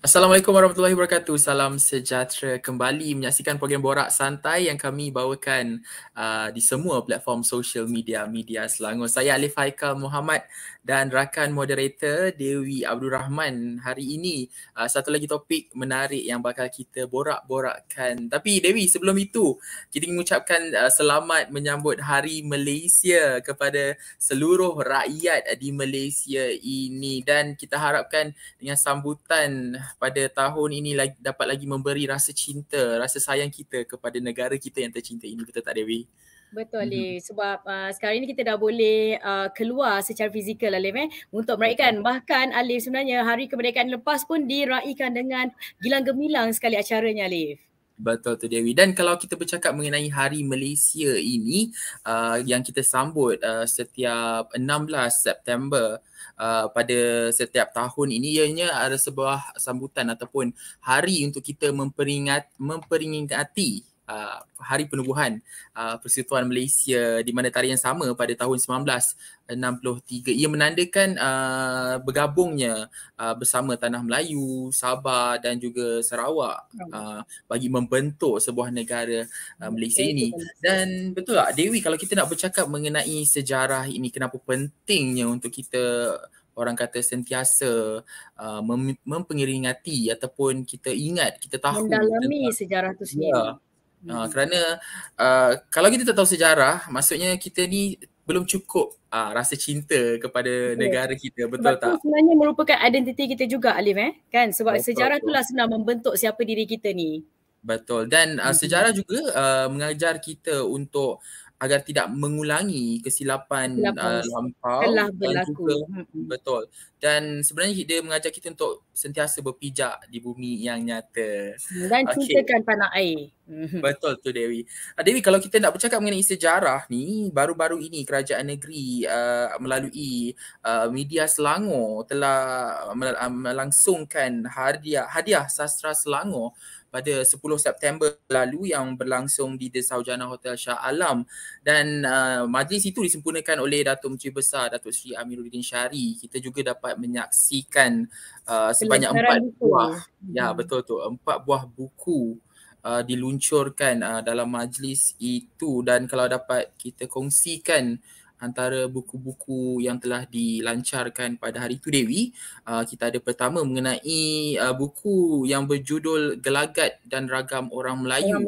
Assalamualaikum warahmatullahi wabarakatuh. Salam sejahtera kembali menyaksikan program Borak Santai yang kami bawakan uh, di semua platform social media Media Selangor. Saya Alif Haikal Muhammad dan rakan moderator Dewi Abdul Rahman. Hari ini uh, satu lagi topik menarik yang bakal kita borak-borakkan. Tapi Dewi sebelum itu kita ingin mengucapkan uh, selamat menyambut Hari Malaysia kepada seluruh rakyat di Malaysia ini dan kita harapkan dengan sambutan pada tahun ini lagi, dapat lagi memberi rasa cinta, rasa sayang kita kepada negara kita yang tercinta ini betul tak Dewi? Betul Ali mhm. hmm. sebab uh, sekarang ni kita dah boleh uh, keluar secara fizikal Alif eh untuk meraihkan bahkan Alif sebenarnya hari kemerdekaan lepas pun diraihkan dengan gilang gemilang sekali acaranya Alif. Betul tu Dewi. Dan kalau kita bercakap mengenai Hari Malaysia ini uh, yang kita sambut uh, setiap 16 September uh, pada setiap tahun ini ianya ada sebuah sambutan ataupun hari untuk kita memperingat memperingati uh, hari penubuhan uh, Persekutuan Malaysia di mana tarian sama pada tahun 1963 ia menandakan uh, bergabungnya uh, bersama tanah Melayu, Sabah dan juga Sarawak uh, bagi membentuk sebuah negara uh, hmm, Malaysia ini dan betul tak Dewi kalau kita nak bercakap mengenai sejarah ini kenapa pentingnya untuk kita orang kata sentiasa uh, mem- mempengiringati ataupun kita ingat kita tahu mendalami tentang, sejarah itu sendiri. Yeah. Uh, kerana uh, kalau kita tak tahu sejarah, maksudnya kita ni belum cukup uh, rasa cinta kepada betul. negara kita, betul sebab tak? sebenarnya merupakan identiti kita juga Alim, eh, kan? Sebab betul, sejarah betul. itulah sebenarnya membentuk siapa diri kita ni. Betul dan uh, hmm. sejarah juga uh, mengajar kita untuk agar tidak mengulangi kesilapan uh, lampau telah berlaku juga, hmm. betul dan sebenarnya dia mengajar kita untuk sentiasa berpijak di bumi yang nyata dan okay. cintakan tanah air mm-hmm. betul tu Dewi uh, Dewi kalau kita nak bercakap mengenai sejarah ni baru-baru ini kerajaan negeri uh, melalui uh, media Selangor telah melangsungkan hadiah hadiah sastra Selangor pada 10 September lalu yang berlangsung di The Saujana Hotel Shah Alam dan uh, majlis itu disempurnakan oleh Datuk Menteri Besar Datuk Sri Amiruddin Syari. Kita juga dapat menyaksikan uh, sebanyak empat buah. Hmm. Ya betul tu, empat buah buku Uh, diluncurkan uh, dalam majlis itu dan kalau dapat kita kongsikan uh, antara buku-buku yang telah dilancarkan pada hari itu Dewi uh, kita ada pertama mengenai uh, buku yang berjudul Gelagat dan Ragam Orang Melayu.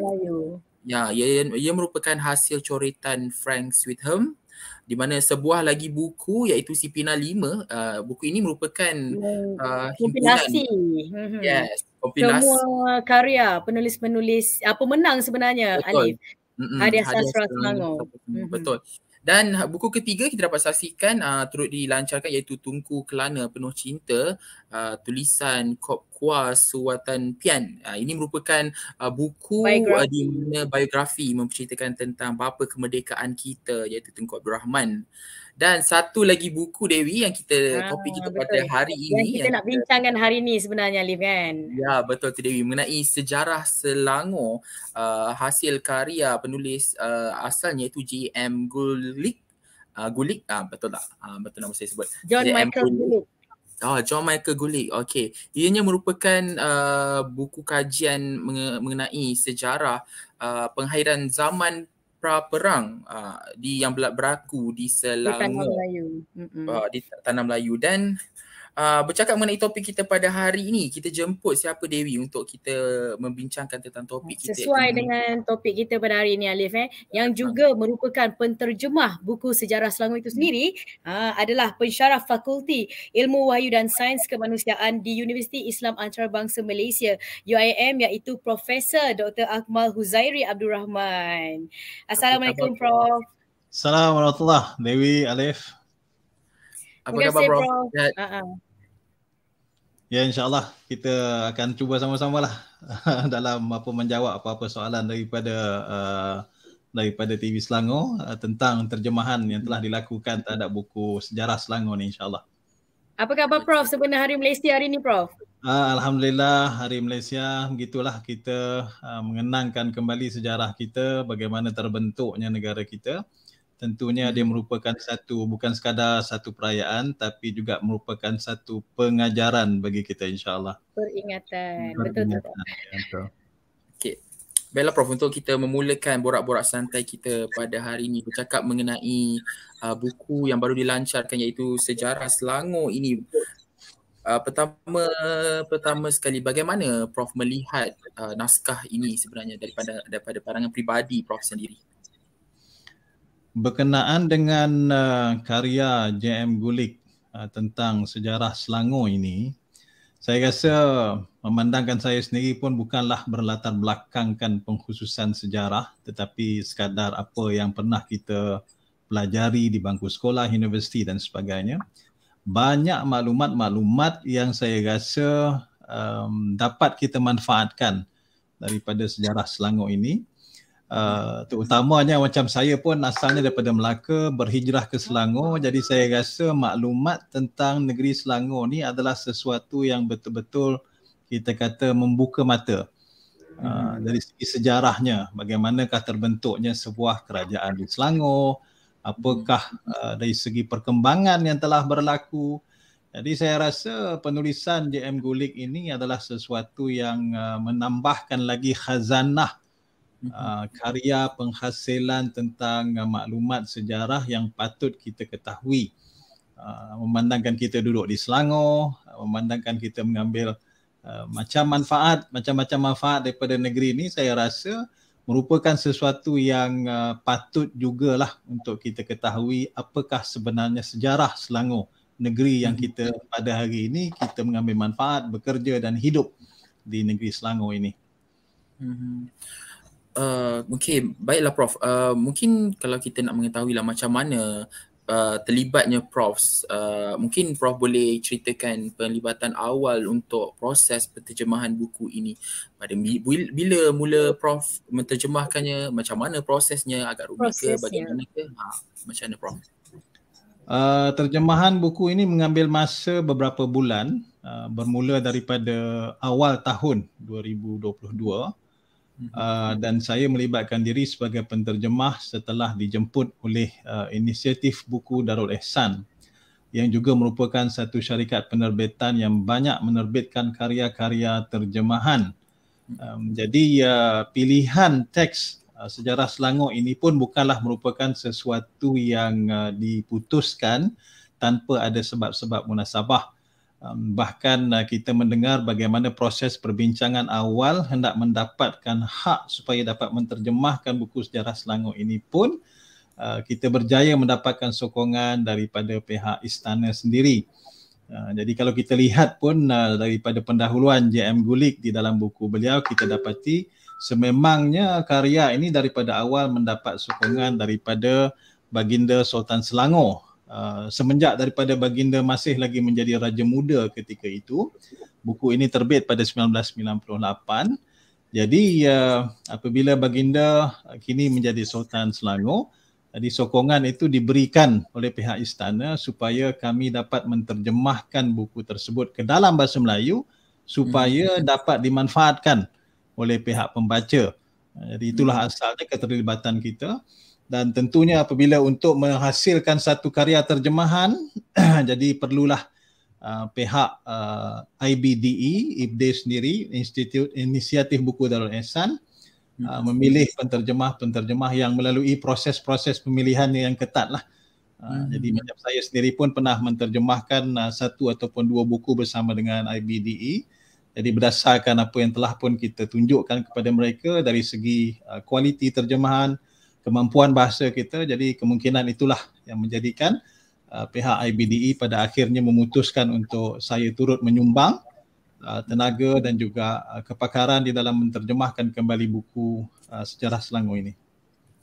Ya, ia, ia, ia merupakan hasil coretan Frank Sweetham di mana sebuah lagi buku iaitu Sipina 5 uh, buku ini merupakan hmm. uh, kompilasi. Hmm. Yes, kompilasi semua karya penulis-penulis apa uh, menang sebenarnya Betul. Alif. Mm-mm, Hadiah Sastra Selangor. Hmm. Betul. Dan ha, buku ketiga kita dapat saksikan uh, turut dilancarkan iaitu Tungku Kelana Penuh Cinta uh, tulisan Kop Kua Suwatan Pian. Uh, ini merupakan uh, buku uh, di mana biografi menceritakan tentang bapa kemerdekaan kita iaitu Tengku Abdul Rahman. Uh, dan satu lagi buku Dewi yang kita ah, topik kita betul. pada hari yang ini. Kita nak kita... bincangkan hari ini sebenarnya Alif kan. Ya betul tu Dewi mengenai sejarah Selangor uh, hasil karya penulis uh, asalnya itu J.M. Gulik. Uh, Gulik uh, ah, betul tak? Uh, betul nama saya sebut. John Michael Gulik. Gulik. Oh, ah, John Michael Gulick. Okey. Ianya merupakan uh, buku kajian mengenai sejarah uh, penghairan zaman pra perang uh, di yang berlaku di Selangor ah, di tanah Melayu, uh, di tanah Melayu. dan Ah, bercakap mengenai topik kita pada hari ini kita jemput siapa Dewi untuk kita membincangkan tentang topik kita sesuai ini. dengan topik kita pada hari ini Alif eh ya, yang juga ha. merupakan penterjemah buku sejarah Selangor itu sendiri ha, adalah pensyarah fakulti Ilmu Wahyu dan Sains Kemanusiaan di Universiti Islam Antarabangsa Malaysia UIM iaitu Profesor Dr Akmal Huzairi Abdul Rahman Assalamualaikum Prof Assalamualaikum warahmatullahi Dewi Alif apa Terima khabar bro? bro. Sihat? Uh-huh. Ha, ha. Ya insyaAllah kita akan cuba sama-sama lah dalam apa menjawab apa-apa soalan daripada uh, daripada TV Selangor uh, tentang terjemahan yang telah dilakukan terhadap buku Sejarah Selangor ni insyaAllah. Apa khabar Prof sebenarnya hari Malaysia hari ni Prof? Uh, Alhamdulillah hari Malaysia begitulah kita uh, mengenangkan kembali sejarah kita bagaimana terbentuknya negara kita tentunya dia hmm. merupakan satu bukan sekadar satu perayaan tapi juga merupakan satu pengajaran bagi kita insyaallah peringatan betul betul ya, okey bella prof untuk kita memulakan borak-borak santai kita pada hari ini bercakap mengenai uh, buku yang baru dilancarkan iaitu sejarah selangor ini uh, pertama pertama sekali bagaimana prof melihat uh, naskah ini sebenarnya daripada daripada pandangan peribadi prof sendiri berkenaan dengan uh, karya JM Gulik uh, tentang sejarah Selangor ini saya rasa memandangkan saya sendiri pun bukanlah berlatar belakangkan pengkhususan sejarah tetapi sekadar apa yang pernah kita pelajari di bangku sekolah, universiti dan sebagainya. Banyak maklumat-maklumat yang saya rasa um, dapat kita manfaatkan daripada sejarah Selangor ini. Uh, terutamanya macam saya pun asalnya daripada Melaka berhijrah ke Selangor hmm. jadi saya rasa maklumat tentang negeri Selangor ni adalah sesuatu yang betul-betul kita kata membuka mata uh, dari segi sejarahnya bagaimanakah terbentuknya sebuah kerajaan di Selangor apakah uh, dari segi perkembangan yang telah berlaku jadi saya rasa penulisan JM Gulik ini adalah sesuatu yang uh, menambahkan lagi khazanah uh, karya penghasilan tentang uh, maklumat sejarah yang patut kita ketahui. Uh, memandangkan kita duduk di Selangor, uh, memandangkan kita mengambil uh, macam manfaat, macam-macam manfaat daripada negeri ini saya rasa merupakan sesuatu yang uh, patut lah untuk kita ketahui apakah sebenarnya sejarah Selangor negeri yang mm-hmm. kita pada hari ini kita mengambil manfaat bekerja dan hidup di negeri Selangor ini. Mm-hmm. Eh, mungkin baiklah prof. Uh, mungkin kalau kita nak mengetahui lah macam mana uh, terlibatnya prof, uh, mungkin prof boleh ceritakan penglibatan awal untuk proses penterjemahan buku ini. Pada bila mula prof menterjemahkannya, macam mana prosesnya, agak rumit ke bagaimana ke? Ha, macam mana prof? Uh, terjemahan buku ini mengambil masa beberapa bulan uh, bermula daripada awal tahun 2022 uh, uh, dan saya melibatkan diri sebagai penterjemah setelah dijemput oleh uh, inisiatif buku Darul Ehsan yang juga merupakan satu syarikat penerbitan yang banyak menerbitkan karya-karya terjemahan. Um, jadi uh, pilihan teks uh, sejarah Selangor ini pun bukanlah merupakan sesuatu yang uh, diputuskan tanpa ada sebab-sebab munasabah bahkan eh, kita mendengar bagaimana proses perbincangan awal hendak mendapatkan hak supaya dapat menterjemahkan buku sejarah Selangor ini pun eh, kita berjaya mendapatkan sokongan daripada pihak istana sendiri. Eh, jadi kalau kita lihat pun daripada pendahuluan JM Gulik di dalam buku beliau kita dapati sememangnya karya ini daripada awal mendapat sokongan daripada Baginda Sultan Selangor Uh, semenjak daripada baginda masih lagi menjadi raja muda ketika itu buku ini terbit pada 1998 jadi uh, apabila baginda kini menjadi sultan selangor jadi sokongan itu diberikan oleh pihak istana supaya kami dapat menterjemahkan buku tersebut ke dalam bahasa Melayu supaya hmm. dapat dimanfaatkan oleh pihak pembaca. Jadi itulah hmm. asalnya keterlibatan kita. Uh, dan tentunya apabila untuk menghasilkan satu karya terjemahan jadi perlulah uh, pihak uh, IBDE IBDE sendiri Institute Inisiatif Buku Darul Ehsan uh, hmm. memilih penterjemah-penterjemah yang melalui proses-proses pemilihan yang ketatlah. Uh, hmm. Jadi macam saya sendiri pun pernah menterjemahkan uh, satu ataupun dua buku bersama dengan IBDE. Jadi berdasarkan apa yang telah pun kita tunjukkan kepada mereka dari segi uh, kualiti terjemahan, kemampuan bahasa kita jadi kemungkinan itulah yang menjadikan uh, pihak IBDE pada akhirnya memutuskan untuk saya turut menyumbang uh, tenaga dan juga uh, kepakaran di dalam menterjemahkan kembali buku uh, sejarah Selangor ini.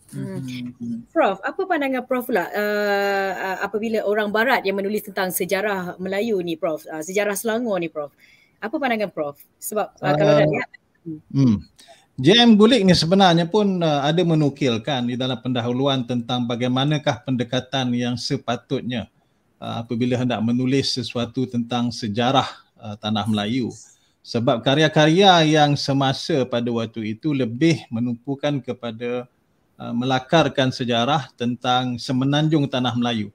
Hmm. Prof, apa pandangan Prof lah? uh, apabila orang barat yang menulis tentang sejarah Melayu ni Prof, uh, sejarah Selangor ni Prof. Apa pandangan Prof? Sebab uh, kalau uh, dah lihat Hmm. JM Gulik ni sebenarnya pun uh, ada menukilkan di dalam pendahuluan tentang bagaimanakah pendekatan yang sepatutnya uh, apabila hendak menulis sesuatu tentang sejarah uh, tanah Melayu. Sebab karya-karya yang semasa pada waktu itu lebih menumpukan kepada uh, melakarkan sejarah tentang semenanjung tanah Melayu.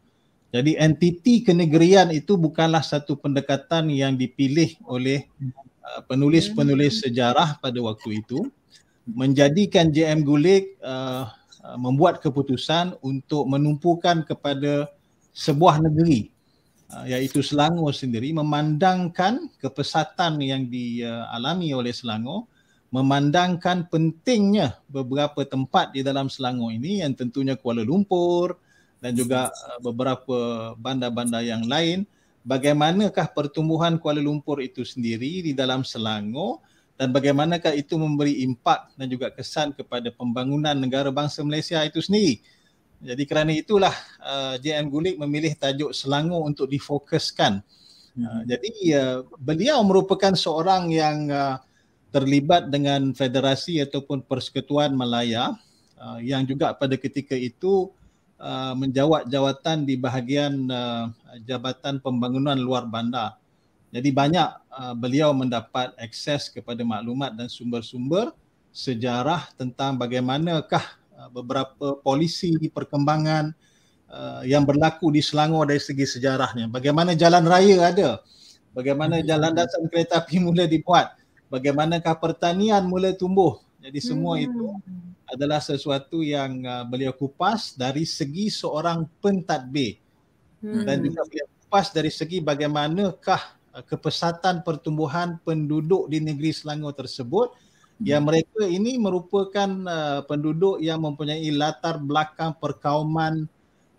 Jadi entiti kenegerian itu bukanlah satu pendekatan yang dipilih oleh Uh, penulis-penulis hmm. sejarah pada waktu itu menjadikan JM Gulik uh, uh, membuat keputusan untuk menumpukan kepada sebuah negeri uh, iaitu Selangor sendiri memandangkan kepesatan yang dialami oleh Selangor memandangkan pentingnya beberapa tempat di dalam Selangor ini yang tentunya Kuala Lumpur dan juga uh, beberapa bandar-bandar yang lain bagaimanakah pertumbuhan Kuala Lumpur itu sendiri di dalam Selangor dan bagaimanakah itu memberi impak dan juga kesan kepada pembangunan negara bangsa Malaysia itu sendiri. Jadi kerana itulah uh, JM Gulik memilih tajuk Selangor untuk difokuskan. Uh, hmm. Jadi uh, beliau merupakan seorang yang uh, terlibat dengan federasi ataupun persekutuan Malaya uh, yang juga pada ketika itu Uh, menjawat jawatan di bahagian uh, Jabatan Pembangunan Luar Bandar. Jadi banyak uh, beliau mendapat akses kepada maklumat dan sumber-sumber sejarah tentang bagaimanakah beberapa polisi perkembangan yang berlaku di Selangor dari segi sejarahnya. Bagaimana jalan raya ada? Bagaimana hmm. jalan dasar kereta api mula dibuat? Bagaimanakah pertanian mula tumbuh? Jadi semua hmm. itu adalah sesuatu yang uh, beliau kupas dari segi seorang pentadbir hmm. dan juga beliau kupas dari segi bagaimanakah uh, kepesatan pertumbuhan penduduk di negeri Selangor tersebut hmm. yang mereka ini merupakan uh, penduduk yang mempunyai latar belakang perkauman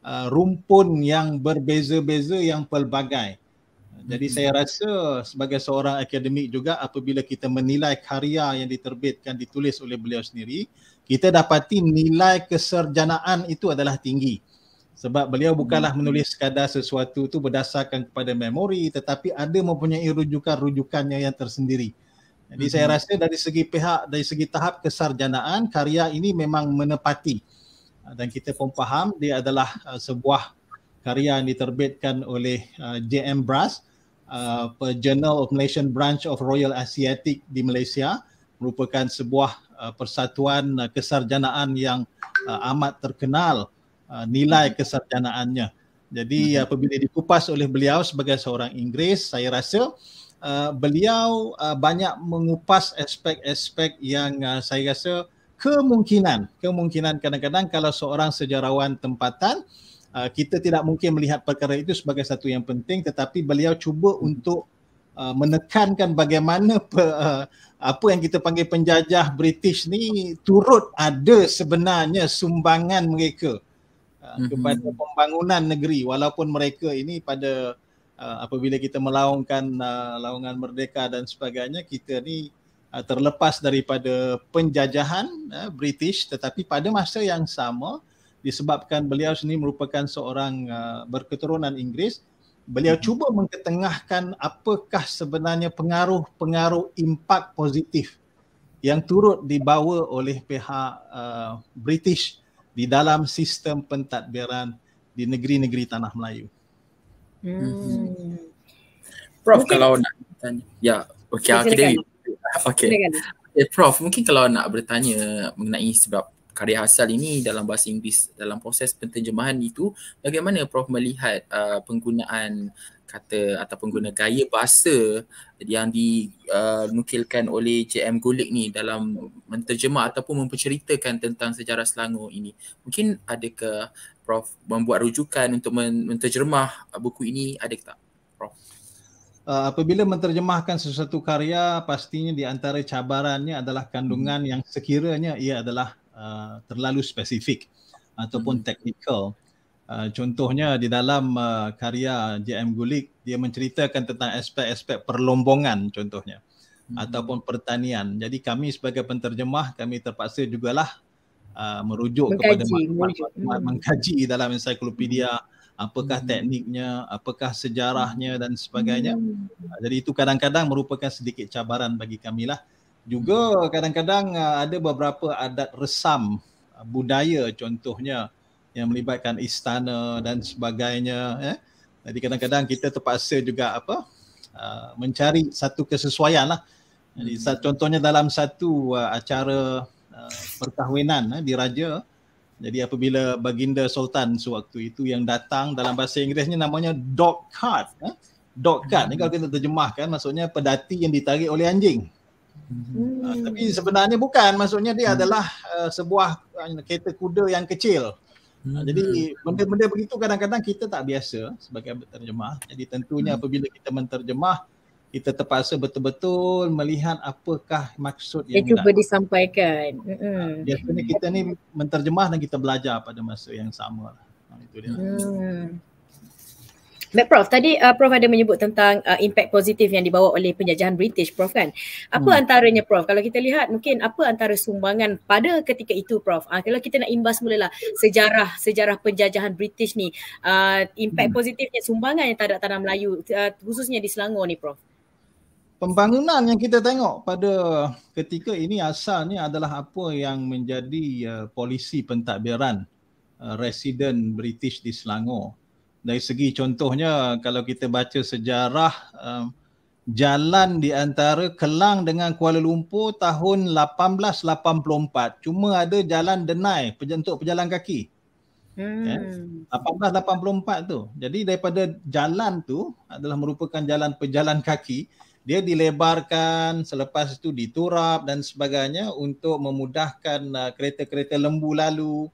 uh, rumpun yang berbeza-beza yang pelbagai jadi hmm. saya rasa sebagai seorang akademik juga apabila kita menilai karya yang diterbitkan ditulis oleh beliau sendiri kita dapati nilai keserjanaan itu adalah tinggi sebab beliau bukanlah hmm. menulis sekadar sesuatu itu berdasarkan kepada memori tetapi ada mempunyai rujukan-rujukannya yang tersendiri. Jadi hmm. saya rasa dari segi pihak dari segi tahap kesarjanaan karya ini memang menepati dan kita pun faham dia adalah uh, sebuah karya yang diterbitkan oleh uh, JM Brass uh, Journal of Malaysian Branch of Royal Asiatic di Malaysia merupakan sebuah Uh, persatuan uh, kesarjanaan yang uh, amat terkenal nilai kesarjanaannya. Jadi mhm. apabila dikupas oleh beliau sebagai seorang Inggris, saya rasa beliau banyak mengupas aspek-aspek yang saya rasa kemungkinan, kemungkinan kadang-kadang kalau seorang sejarawan tempatan kita tidak mungkin melihat perkara itu sebagai satu yang penting tetapi beliau cuba mhm. untuk menekankan bagaimana apa yang kita panggil penjajah British ni turut ada sebenarnya sumbangan mereka uh, mhm. kepada pembangunan negeri walaupun mereka ini pada uh, apabila kita melaungkan uh, laungan merdeka dan sebagainya kita ni uh, terlepas daripada penjajahan uh, British tetapi pada masa yang sama disebabkan beliau sendiri merupakan seorang uh, berketurunan Inggeris beliau mm-hmm. cuba mengetengahkan apakah sebenarnya pengaruh-pengaruh impak positif yang turut dibawa oleh pihak uh, British di dalam sistem pentadbiran di negeri-negeri tanah Melayu. Hmm. Prof mungkin kalau nak bertanya, Ya, okey, okay. Okey. Eh, Prof, mungkin kalau nak bertanya mengenai sebab karya asal ini dalam bahasa Inggeris dalam proses penterjemahan itu bagaimana Prof melihat uh, penggunaan kata atau pengguna gaya bahasa yang dinukilkan uh, oleh JM Golik ni dalam menterjemah ataupun menceritakan tentang sejarah Selangor ini mungkin adakah Prof membuat rujukan untuk menterjemah buku ini ada tak Prof Uh, apabila menterjemahkan sesuatu karya pastinya di antara cabarannya adalah kandungan hmm. yang sekiranya ia adalah Uh, terlalu spesifik ataupun hmm. teknikal. Uh, contohnya di dalam uh, karya JM Gulik dia menceritakan tentang aspek-aspek perlombongan contohnya hmm. ataupun pertanian. Jadi kami sebagai penterjemah kami terpaksa jugalah uh, merujuk mengkaji, kepada mak- mak- mak- mengkaji dalam ensiklopedia hmm. apakah hmm. tekniknya, apakah sejarahnya dan sebagainya. Hmm. jadi itu kadang-kadang merupakan sedikit cabaran bagi kami lah juga kadang-kadang uh, ada beberapa adat resam uh, budaya contohnya yang melibatkan istana dan sebagainya eh jadi kadang-kadang kita terpaksa juga apa uh, mencari satu kesesuaian lah jadi hmm. contohnya dalam satu acara perkahwinan eh, Raja, jadi apabila baginda sultan sewaktu itu yang datang dalam bahasa Inggerisnya namanya dog cart eh? dog cart ni hmm. kalau kita terjemahkan maksudnya pedati yang ditarik oleh anjing Hmm. Uh, tapi sebenarnya bukan maksudnya dia hmm. adalah uh, sebuah uh, kereta kuda yang kecil. Ah, hmm. Uh, jadi benda-benda begitu kadang-kadang kita tak biasa sebagai penterjemah. Jadi tentunya hmm. apabila kita menterjemah kita terpaksa betul-betul melihat apakah maksud yang cuba disampaikan. Ah, hmm. Biasanya kita ni menterjemah dan kita belajar pada masa yang sama. Lah. Itu dia. Hmm. Baik Prof, tadi uh, Prof ada menyebut tentang uh, impact positif yang dibawa oleh penjajahan British Prof kan. Apa hmm. antaranya Prof? Kalau kita lihat mungkin apa antara sumbangan pada ketika itu Prof? Uh, kalau kita nak imbas mulalah sejarah sejarah penjajahan British ni, uh, impact hmm. positifnya sumbangan yang terhadap tanah Melayu uh, khususnya di Selangor ni Prof. Pembangunan yang kita tengok pada ketika ini asalnya adalah apa yang menjadi uh, polisi pentadbiran uh, resident British di Selangor dari segi contohnya kalau kita baca sejarah um, jalan di antara Kelang dengan Kuala Lumpur tahun 1884 cuma ada jalan denai untuk pejalan kaki. Hmm. Ya? 1884 tu. Jadi daripada jalan tu adalah merupakan jalan pejalan kaki, dia dilebarkan selepas itu diturap dan sebagainya untuk memudahkan uh, kereta-kereta lembu lalu.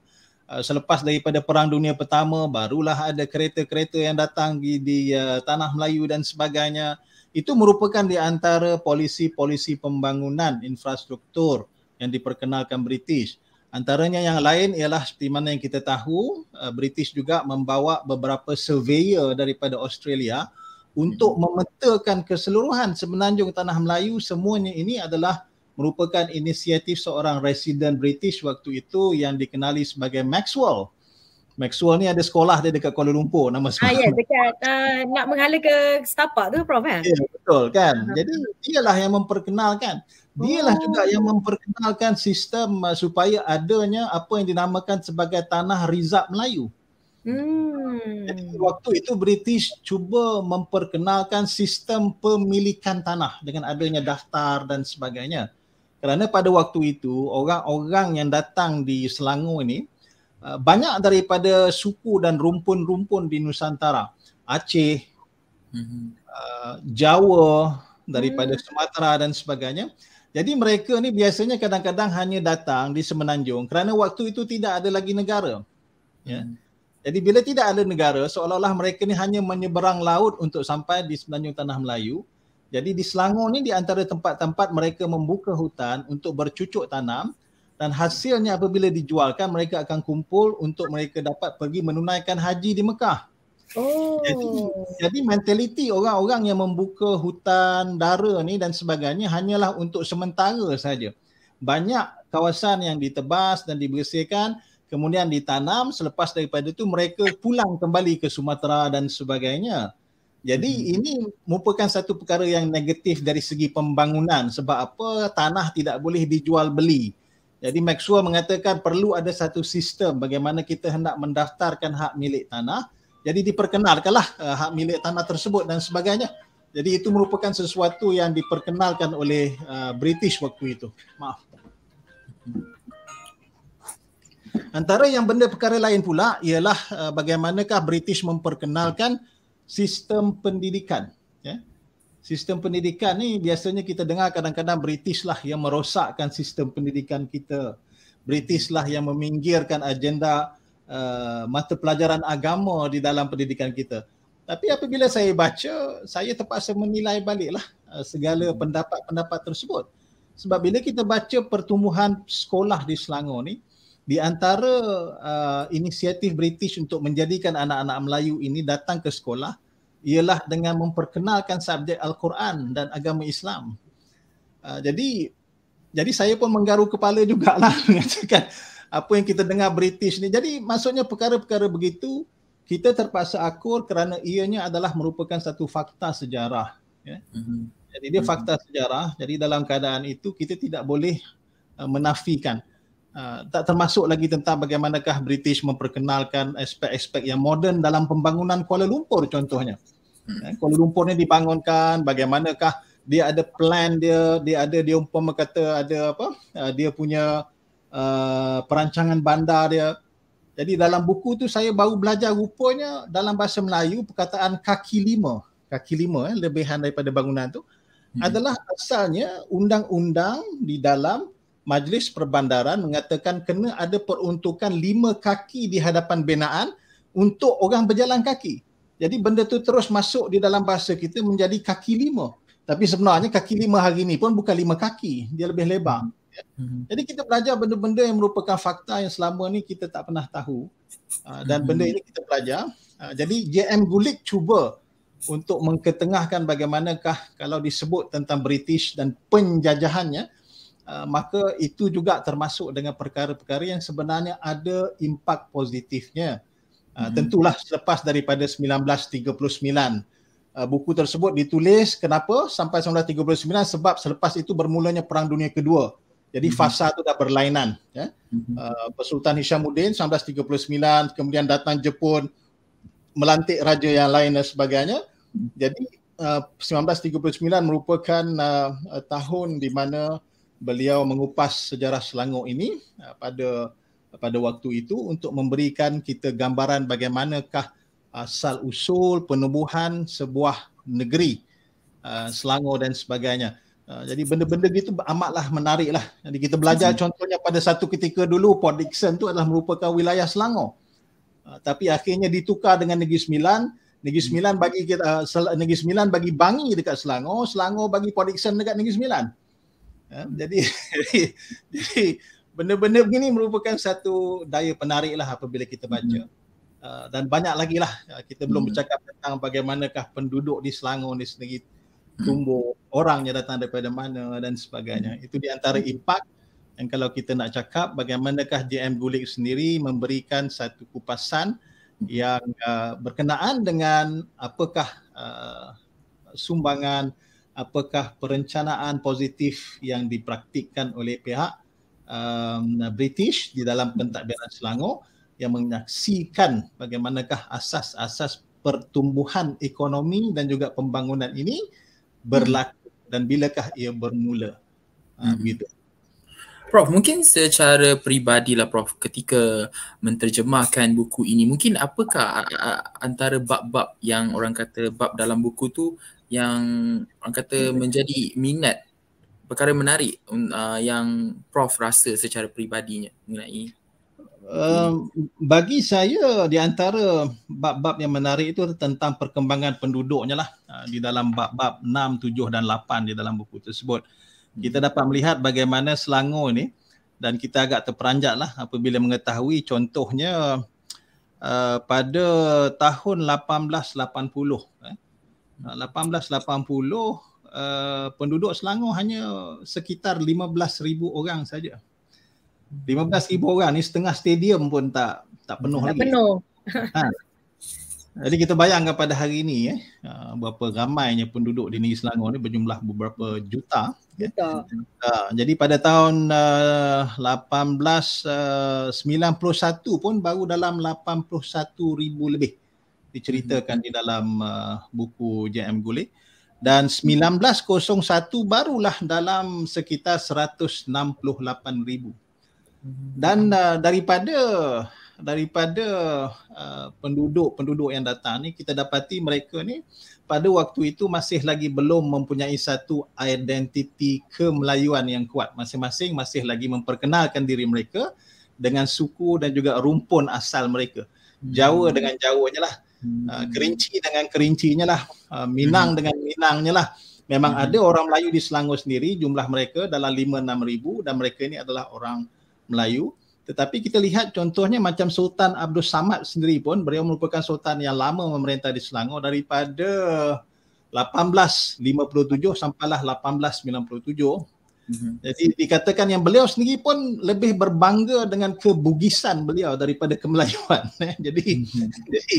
Ah, selepas daripada perang dunia pertama barulah ada kereta-kereta yang datang di, di uh, tanah Melayu dan sebagainya itu merupakan di antara polisi-polisi pembangunan infrastruktur yang diperkenalkan British antaranya yang lain ialah seperti mana yang kita tahu uh, British juga membawa beberapa surveyor daripada Australia untuk hmm. memetakan keseluruhan semenanjung tanah Melayu semuanya ini adalah merupakan inisiatif seorang resident British waktu itu yang dikenali sebagai Maxwell. Maxwell ni ada sekolah dia dekat Kuala Lumpur nama ah, sekolah. Ah, ya, dekat uh, nak mengala ke setapak tu Prof kan? yeah, betul kan. Uh-huh. Jadi dialah yang memperkenalkan. Dialah oh. juga yang memperkenalkan sistem uh, supaya adanya apa yang dinamakan sebagai Tanah Rizab Melayu. Hmm. Jadi waktu itu British cuba memperkenalkan sistem pemilikan tanah dengan adanya daftar dan sebagainya kerana pada waktu itu orang-orang yang datang di Selangor ini uh, banyak daripada suku dan rumpun-rumpun di Nusantara Aceh mhm. uh, Jawa daripada Sumatera dan sebagainya jadi mereka ni biasanya kadang-kadang hanya datang di semenanjung kerana waktu itu tidak ada lagi negara ya mhm. jadi bila tidak ada negara seolah-olah mereka ni hanya menyeberang laut untuk sampai di semenanjung tanah Melayu jadi di Selangor ni di antara tempat-tempat mereka membuka hutan untuk bercucuk tanam dan hasilnya apabila dijualkan mereka akan kumpul untuk mereka dapat pergi menunaikan haji di Mekah. Oh. Jadi, jadi mentaliti orang-orang yang membuka hutan, dara ni dan sebagainya hanyalah untuk sementara saja. Banyak kawasan yang ditebas dan dibersihkan kemudian ditanam selepas daripada itu mereka pulang kembali ke Sumatera dan sebagainya. Jadi hmm. ini merupakan satu perkara yang negatif dari segi pembangunan sebab apa tanah tidak boleh dijual beli. Jadi Maxwell mengatakan perlu ada satu sistem bagaimana kita hendak mendaftarkan hak milik tanah. Jadi diperkenalkanlah uh, hak milik tanah tersebut dan sebagainya. Jadi itu merupakan sesuatu yang diperkenalkan oleh uh, British waktu itu. Maaf. Antara yang benda perkara lain pula ialah uh, bagaimanakah British memperkenalkan sistem pendidikan. Ya. Sistem pendidikan ni biasanya kita dengar kadang-kadang British lah yang merosakkan sistem pendidikan kita. British lah yang meminggirkan agenda uh, mata pelajaran agama di dalam pendidikan kita. Tapi apabila saya baca, saya terpaksa menilai baliklah eh, segala pendapat-pendapat tersebut. Sebab bila kita baca pertumbuhan sekolah di Selangor ni, di antara uh, inisiatif British untuk menjadikan anak-anak Melayu ini datang ke sekolah ialah dengan memperkenalkan subjek Al-Quran dan agama Islam. Uh, jadi jadi saya pun menggaru kepala jugalah mengatakan apa yang kita dengar British ni. Jadi maksudnya perkara-perkara begitu kita terpaksa akur kerana ianya adalah merupakan satu fakta sejarah. Ya. Mm-hmm. Jadi dia mm-hmm. fakta sejarah. Jadi dalam keadaan itu kita tidak boleh uh, menafikan. Uh, tak termasuk lagi tentang bagaimanakah British memperkenalkan aspek-aspek yang moden dalam pembangunan Kuala Lumpur contohnya. Hmm. Eh, Kuala Lumpur ni dibangunkan bagaimanakah dia ada plan dia, dia ada dia umpama kata ada apa? Uh, dia punya uh, perancangan bandar dia. Jadi dalam buku tu saya baru belajar rupanya dalam bahasa Melayu perkataan kaki lima. Kaki lima eh, lebihan daripada bangunan tu hmm. adalah asalnya undang-undang di dalam Majlis Perbandaran mengatakan kena ada peruntukan lima kaki di hadapan binaan untuk orang berjalan kaki. Jadi benda tu terus masuk di dalam bahasa kita menjadi kaki lima. Tapi sebenarnya kaki lima hari ini pun bukan lima kaki. Dia lebih lebar. Hmm. Jadi kita belajar benda-benda yang merupakan fakta yang selama ni kita tak pernah tahu. Ah, dan hmm. benda ini kita belajar. Ah, jadi JM Gulik cuba untuk mengketengahkan bagaimanakah kalau disebut tentang British dan penjajahannya Ah, maka itu juga termasuk dengan perkara-perkara yang sebenarnya ada impak positifnya. Uh, tentulah selepas daripada 1939 ah, buku tersebut ditulis kenapa sampai 1939 sebab selepas itu bermulanya perang dunia kedua jadi mm-hmm. fasa itu dah berlainan ya mm-hmm. uh, Sultan Hishamuddin 1939 kemudian datang Jepun melantik raja yang lain dan sebagainya mhm. jadi uh, 1939 merupakan uh, tahun di mana beliau mengupas sejarah Selangor ini uh, pada pada waktu itu untuk memberikan kita gambaran bagaimanakah asal uh, usul penubuhan sebuah negeri uh, Selangor dan sebagainya. Uh, jadi benda-benda gitu amatlah menariklah. Jadi kita belajar hmm. contohnya pada satu ketika dulu Port Dickson tu adalah merupakan wilayah Selangor. Uh, tapi akhirnya ditukar dengan Negeri Sembilan. Negeri Sembilan bagi kita uh, Negeri Sembilan bagi Bangi dekat Selangor, Selangor bagi Port Dickson dekat Negeri Sembilan. Ha, jadi jadi benda-benda begini merupakan satu daya penarik lah apabila kita baca. Hmm. Uh, dan banyak lagi lah ha, kita belum hmm. bercakap tentang bagaimanakah penduduk di Selangor ni sendiri hmm. tumbuh hmm. orangnya datang daripada mana dan sebagainya. Hmm. Itu di antara hmm. impak yang kalau kita nak cakap bagaimanakah JM Gulik sendiri memberikan satu kupasan hmm. yang uh, berkenaan dengan apakah uh, sumbangan apakah perencanaan positif yang dipraktikkan oleh pihak um, British di dalam pentadbiran Selangor yang menyaksikan bagaimanakah asas-asas pertumbuhan ekonomi dan juga pembangunan ini berlaku dan bilakah ia bermula ha, hmm. begitu. Hmm. Prof, mungkin secara lah, Prof ketika menterjemahkan buku ini, mungkin apakah antara bab-bab yang orang kata bab dalam buku tu yang orang kata hmm. menjadi minat perkara menarik um, uh, yang prof rasa secara peribadinya mengenai um, bagi saya di antara bab-bab yang menarik itu tentang perkembangan penduduknya lah uh, di dalam bab-bab 6 7 dan 8 di dalam buku tersebut kita hmm. dapat melihat bagaimana Selangor ini dan kita agak terperanjat lah apabila mengetahui contohnya uh, pada tahun 1880 eh, 1880 uh, eh, penduduk Selangor hanya sekitar 15000 orang saja. 15000 orang ni setengah stadium pun tak tak penuh tak lagi. Tak penuh. Ha. Jadi kita bayangkan pada hari ini eh, eh berapa ramainya penduduk di negeri Selangor ni berjumlah beberapa juta. Ya. Juta. Ha. Jadi pada tahun eh, uh, 1891 pun baru dalam 81000 lebih diceritakan di dalam uh, buku JM Gulik dan 1901 barulah dalam sekitar 168 ribu dan uh, daripada daripada uh, penduduk-penduduk yang datang ni kita dapati mereka ni pada waktu itu masih lagi belum mempunyai satu identiti kemelayuan yang kuat masing-masing masih lagi memperkenalkan diri mereka dengan suku dan juga rumpun asal mereka Jawa hmm. dengan Jawanya lah hmm. uh, kerinci dengan kerincinya lah uh, minang hmm. dengan minangnya lah memang hmm. ada orang Melayu di Selangor sendiri jumlah mereka dalam 5-6 ribu dan mereka ini adalah orang Melayu tetapi kita lihat contohnya macam Sultan Abdul Samad sendiri pun beliau merupakan Sultan yang lama memerintah di Selangor daripada 1857 sampailah 1897 hmm. jadi dikatakan yang beliau sendiri pun lebih berbangga dengan kebugisan beliau daripada kemelayuan. Jadi, mm-hmm. jadi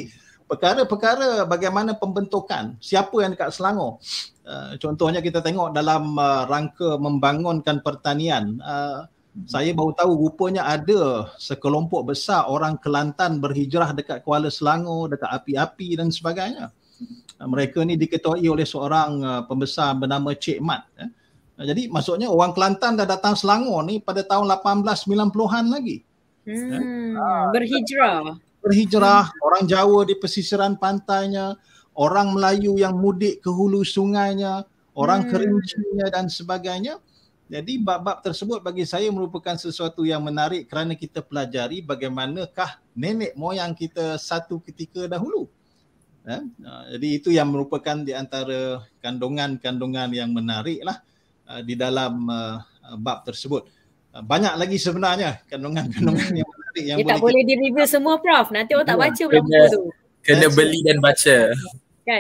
perkara-perkara bagaimana pembentukan siapa yang dekat Selangor uh, contohnya kita tengok dalam uh, rangka membangunkan pertanian uh, hmm. saya baru tahu rupanya ada sekelompok besar orang Kelantan berhijrah dekat Kuala Selangor dekat api-api dan sebagainya mereka ni diketuai oleh seorang uh, pembesar bernama Cik Mat. Eh. Jadi maksudnya orang Kelantan dah datang Selangor ni pada tahun 1890-an lagi. Hmm, eh. Ah, berhijrah berhijrah, hmm. orang Jawa di pesisiran pantainya, orang Melayu yang mudik ke hulu sungainya, orang hmm. kerincinya dan sebagainya. Jadi bab-bab tersebut bagi saya merupakan sesuatu yang menarik kerana kita pelajari bagaimanakah nenek moyang kita satu ketika dahulu. Eh? Jadi itu yang merupakan di antara kandungan-kandungan yang menarik lah eh, di dalam eh, bab tersebut. Banyak lagi sebenarnya kandungan-kandungan hmm. yang menarik yang boleh tak boleh di review semua prof nanti orang tak baca pula buku tu kena beli dan baca kan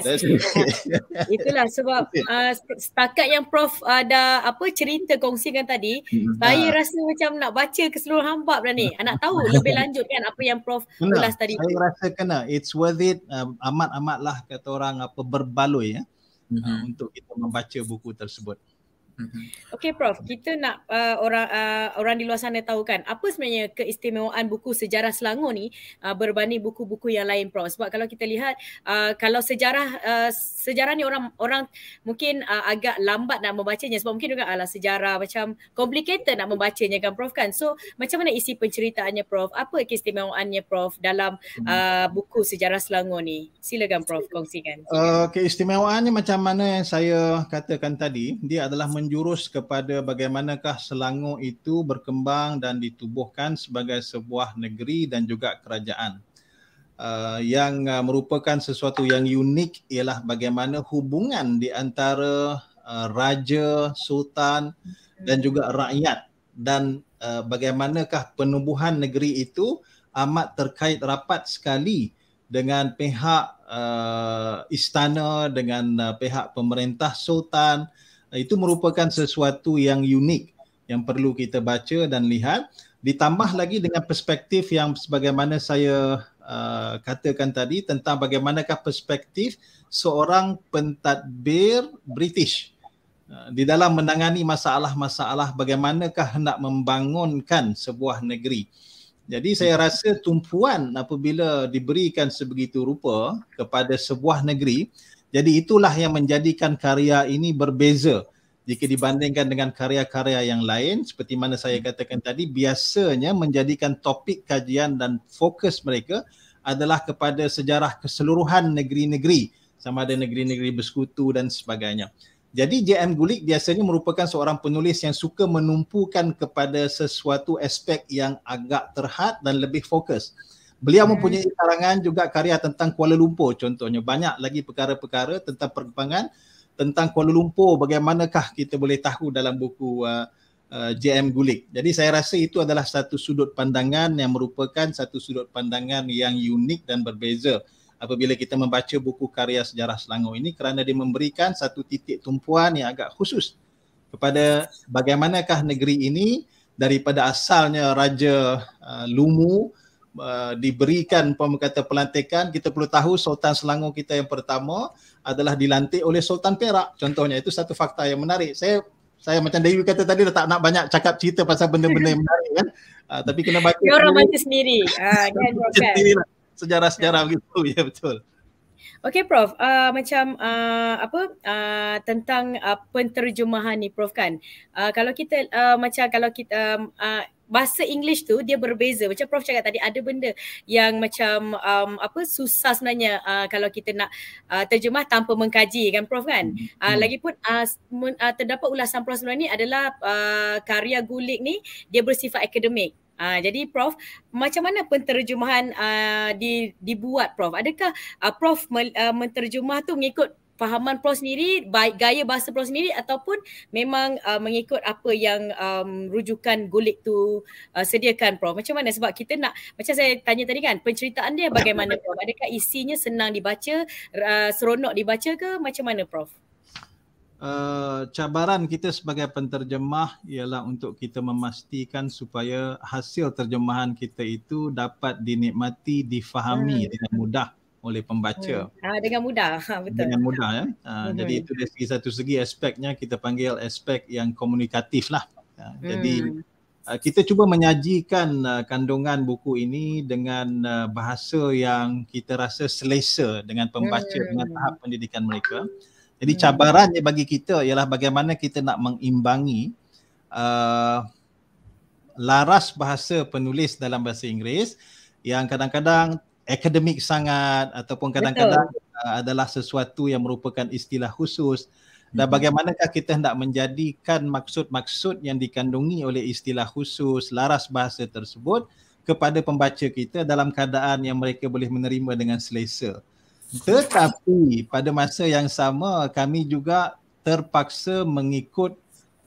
itulah sebab uh, setakat yang prof ada uh, apa cerita kongsikan tadi hmm. saya ha. rasa macam nak baca keseluruhan hamba dah ni nak tahu lebih lanjut kan apa yang prof kena. ulas tadi saya rasa kena lah, it's worth it uh, amat-amatlah kata orang apa berbaloi ya hmm. uh, hmm. untuk kita membaca buku tersebut Mm-hmm. Okay Prof, kita nak uh, orang uh, orang di luar sana tahu kan apa sebenarnya keistimewaan buku sejarah Selangor ni uh, berbanding buku-buku yang lain Prof. Sebab kalau kita lihat uh, kalau sejarah uh, sejarah ni orang orang mungkin uh, agak lambat nak membacanya sebab mungkin juga ala sejarah macam complicated nak membacanya kan Prof kan. So macam mana isi penceritaannya Prof? Apa keistimewaannya Prof dalam hmm. uh, buku sejarah Selangor ni? Silakan Prof kongsikan. Uh, keistimewaannya macam mana yang saya katakan tadi, dia adalah menjurus kepada bagaimanakah Selangor itu berkembang dan ditubuhkan sebagai sebuah negeri dan juga kerajaan. Uh, yang uh, merupakan sesuatu yang unik ialah bagaimana hubungan di antara uh, raja, sultan dan juga rakyat dan uh, bagaimanakah penubuhan negeri itu amat terkait rapat sekali dengan pihak uh, istana dengan uh, pihak pemerintah sultan uh, itu merupakan sesuatu yang unik yang perlu kita baca dan lihat ditambah lagi dengan perspektif yang sebagaimana saya uh, katakan tadi tentang bagaimanakah perspektif seorang pentadbir British uh, di dalam menangani masalah-masalah bagaimanakah hendak membangunkan sebuah negeri. Jadi saya rasa tumpuan apabila diberikan sebegitu rupa kepada sebuah negeri, jadi itulah yang menjadikan karya ini berbeza jika dibandingkan dengan karya-karya yang lain seperti mana saya katakan tadi biasanya menjadikan topik kajian dan fokus mereka adalah kepada sejarah keseluruhan negeri-negeri sama ada negeri-negeri bersekutu dan sebagainya. Jadi JM Gulik biasanya merupakan seorang penulis yang suka menumpukan kepada sesuatu aspek yang agak terhad dan lebih fokus. Beliau hmm. mempunyai karangan juga karya tentang Kuala Lumpur contohnya. Banyak lagi perkara-perkara tentang perkembangan tentang Kuala Lumpur bagaimanakah kita boleh tahu dalam buku uh, uh JM Gulik. Jadi saya rasa itu adalah satu sudut pandangan yang merupakan satu sudut pandangan yang unik dan berbeza apabila kita membaca buku karya sejarah Selangor ini kerana dia memberikan satu titik tumpuan yang agak khusus kepada bagaimanakah negeri ini daripada asalnya raja uh, Lumu Uh, diberikan pemkata pelantikan kita perlu tahu Sultan Selangor kita yang pertama adalah dilantik oleh Sultan Perak contohnya itu satu fakta yang menarik saya saya macam Dewi kata tadi dah tak nak banyak cakap cerita pasal benda-benda yang menarik kan uh, tapi kena baca dia orang baca sendiri uh, kan, kan. kan. sejarah-sejarah gitu ya betul Okey Prof, uh, macam uh, apa uh, tentang uh, penterjemahan ni Prof kan. Uh, kalau kita uh, macam kalau kita uh, bahasa English tu dia berbeza. Macam Prof cakap tadi ada benda yang macam um, apa susah sebenarnya uh, kalau kita nak uh, terjemah tanpa mengkaji kan Prof kan. Mm-hmm. Uh, hmm. lagipun uh, uh, terdapat ulasan Prof sebenarnya ni adalah uh, karya Gulik ni dia bersifat akademik. Uh, jadi Prof, macam mana penterjemahan uh, di, dibuat Prof? Adakah uh, Prof me, uh, menterjemah tu mengikut fahaman prof sendiri baik gaya bahasa prof sendiri ataupun memang uh, mengikut apa yang um, rujukan gulik tu uh, sediakan prof macam mana sebab kita nak macam saya tanya tadi kan penceritaan dia bagaimana prof adakah isinya senang dibaca uh, seronok dibaca ke macam mana prof Uh, cabaran kita sebagai penterjemah ialah untuk kita memastikan supaya hasil terjemahan kita itu dapat dinikmati, difahami hmm. dengan mudah oleh pembaca. Hmm. Ha, dengan mudah, ha, betul. Dengan mudah ya. Ha, hmm. Jadi itu dari segi satu segi aspeknya kita panggil aspek yang komunikatif lah. Ha, hmm. Jadi kita cuba menyajikan kandungan buku ini dengan bahasa yang kita rasa selesa dengan pembaca hmm. dengan tahap pendidikan mereka. Jadi hmm. cabarannya bagi kita ialah bagaimana kita nak mengimbangi uh, laras bahasa penulis dalam bahasa Inggeris yang kadang-kadang akademik sangat ataupun kadang-kadang uh, adalah sesuatu yang merupakan istilah khusus dan mm-hmm. bagaimanakah kita hendak menjadikan maksud-maksud yang dikandungi oleh istilah khusus laras bahasa tersebut kepada pembaca kita dalam keadaan yang mereka boleh menerima dengan selesa. Tetapi pada masa yang sama kami juga terpaksa mengikut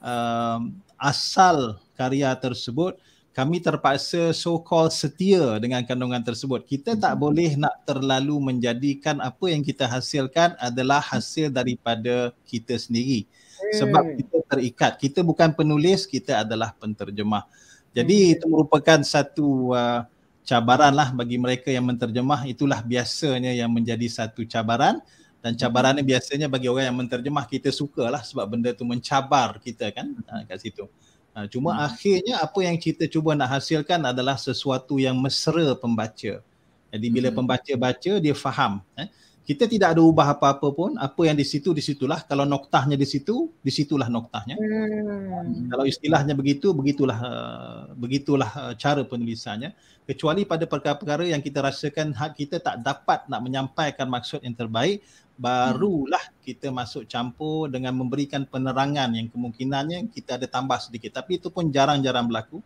uh, asal karya tersebut kami terpaksa so-called setia dengan kandungan tersebut. Kita tak mhm. boleh nak terlalu menjadikan apa yang kita hasilkan adalah hasil daripada kita sendiri. Sebab kita terikat. Kita bukan penulis, kita adalah penterjemah. Jadi hmm. itu merupakan satu uh, cabaran lah bagi mereka yang menterjemah. Itulah biasanya yang menjadi satu cabaran. Dan hmm. cabaran ni biasanya bagi orang yang menterjemah, kita sukalah sebab benda tu mencabar kita kan uh, kat situ. Ha, cuma hmm. akhirnya apa yang kita cuba nak hasilkan adalah sesuatu yang mesra pembaca. Jadi bila hmm. pembaca baca dia faham, eh. Kita tidak ada ubah apa-apa pun, apa yang di situ di situlah. Kalau noktahnya di situ, di situlah noktahnya. Hmm. Kalau istilahnya begitu, begitulah eh, begitulah eh, cara penulisannya. Kecuali pada perkara-perkara yang kita rasakan hak kita tak dapat nak menyampaikan maksud yang terbaik, Hmm. barulah kita masuk campur dengan memberikan penerangan yang kemungkinannya kita ada tambah sedikit tapi itu pun jarang-jarang berlaku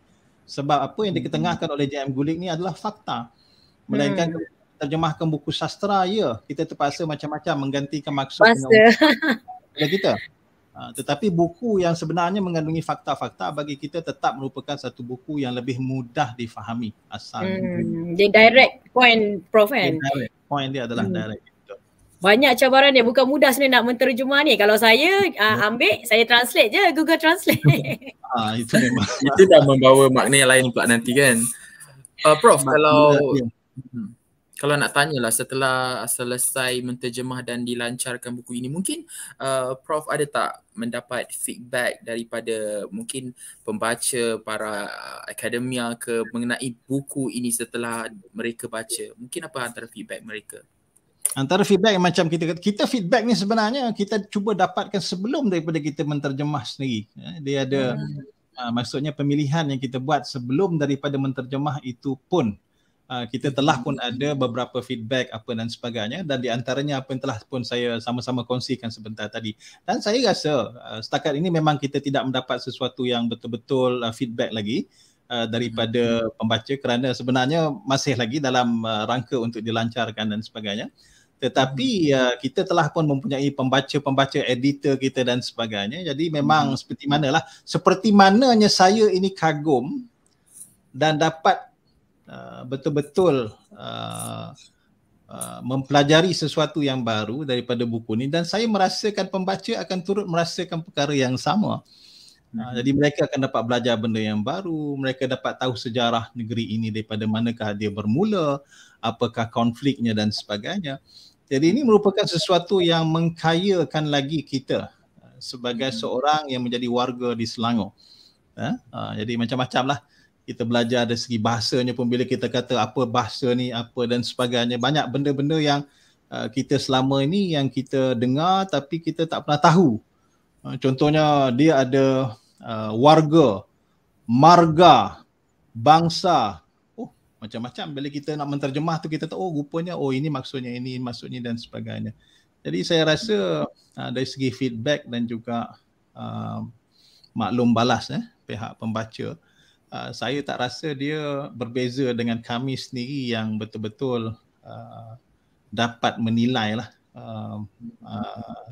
sebab apa yang hmm. diketengahkan oleh JM Gulik ni adalah fakta melainkan hmm. terjemahkan buku sastra ya kita terpaksa macam-macam menggantikan maksud Masa. dengan kita Ha, tetapi buku yang sebenarnya mengandungi fakta-fakta bagi kita tetap merupakan satu buku yang lebih mudah difahami asal. Hmm, dia direct point prof kan? Direct point dia adalah hmm. direct banyak cabaran dia bukan mudah sebenarnya nak menterjemah ni kalau saya uh, ambil saya translate je Google Translate ah itu memang itu dah membawa makna yang lain pula nanti kan uh, prof kalau hmm. kalau nak tanyalah setelah selesai menterjemah dan dilancarkan buku ini mungkin uh, prof ada tak mendapat feedback daripada mungkin pembaca para akademia ke mengenai buku ini setelah mereka baca mungkin apa antara feedback mereka antara feedback yang macam kita kita feedback ni sebenarnya kita cuba dapatkan sebelum daripada kita menterjemah sendiri eh, dia ada hmm. uh, maksudnya pemilihan yang kita buat sebelum daripada menterjemah itu pun uh, kita telah pun ada beberapa feedback apa dan sebagainya dan di antaranya apa yang telah pun saya sama-sama kongsikan sebentar tadi dan saya rasa uh, setakat ini memang kita tidak mendapat sesuatu yang betul-betul uh, feedback lagi daripada hmm. pembaca kerana sebenarnya masih lagi dalam rangka untuk dilancarkan dan sebagainya tetapi hmm. uh, kita telah pun mempunyai pembaca-pembaca editor kita dan sebagainya jadi memang hmm. seperti manalah seperti mananya saya ini kagum dan dapat uh, betul-betul uh, uh, mempelajari sesuatu yang baru daripada buku ini dan saya merasakan pembaca akan turut merasakan perkara yang sama Nah, uh, hmm. jadi mereka akan dapat belajar benda yang baru, mereka dapat tahu sejarah negeri ini daripada manakah dia bermula, apakah konfliknya dan sebagainya. Jadi ini merupakan sesuatu yang mengkayakan lagi kita eh, sebagai hmm. seorang yang menjadi warga di Selangor. Ha? Ha, jadi macam-macam lah kita belajar dari segi bahasanya pun bila kita kata apa bahasa ni apa dan sebagainya banyak benda-benda yang uh, kita selama ini yang kita dengar tapi kita tak pernah tahu. Uh, contohnya dia ada uh, warga, marga, bangsa, macam-macam bila kita nak menterjemah tu kita tahu oh rupanya oh ini maksudnya ini maksudnya dan sebagainya. Jadi saya rasa uh, dari segi feedback dan juga uh, maklum balas eh pihak pembaca uh, saya tak rasa dia berbeza dengan kami sendiri yang betul-betul uh, dapat menilai lah uh, uh,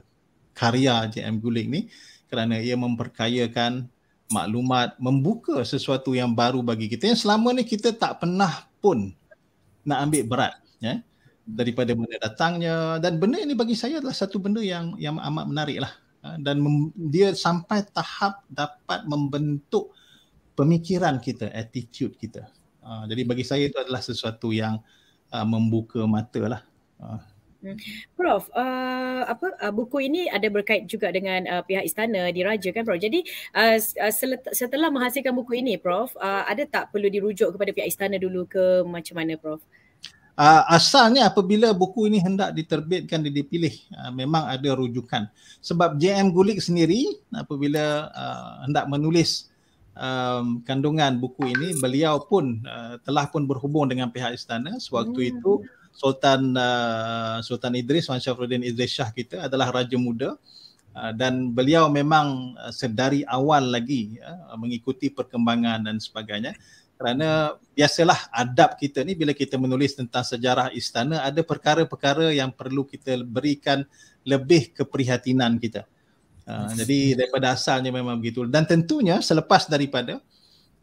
karya JM Guling ni kerana ia memperkayakan maklumat membuka sesuatu yang baru bagi kita yang selama ni kita tak pernah pun nak ambil berat ya daripada mana datangnya dan benda ini bagi saya adalah satu benda yang yang amat menarik lah ha, dan mem, dia sampai tahap dapat membentuk pemikiran kita attitude kita ha, jadi bagi saya itu adalah sesuatu yang ha, membuka mata lah Hmm. Prof, uh, apa uh, buku ini ada berkait juga dengan uh, pihak istana diraja kan Prof. Jadi uh, uh, selet- setelah menghasilkan buku ini Prof, uh, ada tak perlu dirujuk kepada pihak istana dulu ke macam mana Prof? Uh, asalnya apabila buku ini hendak diterbitkan dan dipilih uh, memang ada rujukan. Sebab JM Gulik sendiri apabila uh, hendak menulis um, kandungan buku ini beliau pun uh, telah pun berhubung dengan pihak istana sewaktu hmm. itu Sultan uh, Sultan Idris Wan Syafruddin Idris Shah kita adalah raja muda uh, dan beliau memang uh, sedari awal lagi uh, mengikuti perkembangan dan sebagainya kerana biasalah adab kita ni bila kita menulis tentang sejarah istana ada perkara-perkara yang perlu kita berikan lebih keprihatinan kita. Uh, jadi daripada asalnya memang begitu dan tentunya selepas daripada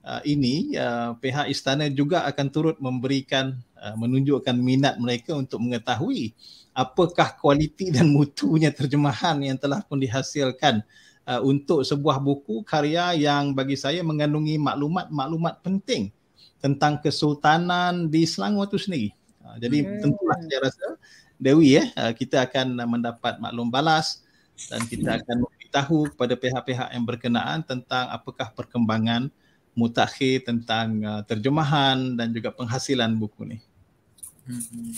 Uh, ini uh, pihak istana juga akan turut memberikan uh, menunjukkan minat mereka untuk mengetahui apakah kualiti dan mutunya terjemahan yang telah pun dihasilkan uh, untuk sebuah buku karya yang bagi saya mengandungi maklumat-maklumat penting tentang kesultanan di Selangor itu sendiri. jadi hmm. tentulah saya rasa Dewi ya kita akan mendapat maklum balas dan kita hmm. akan memberitahu kepada pihak-pihak yang berkenaan tentang apakah perkembangan mutakhir tentang uh, terjemahan dan juga penghasilan buku ni. Hmm.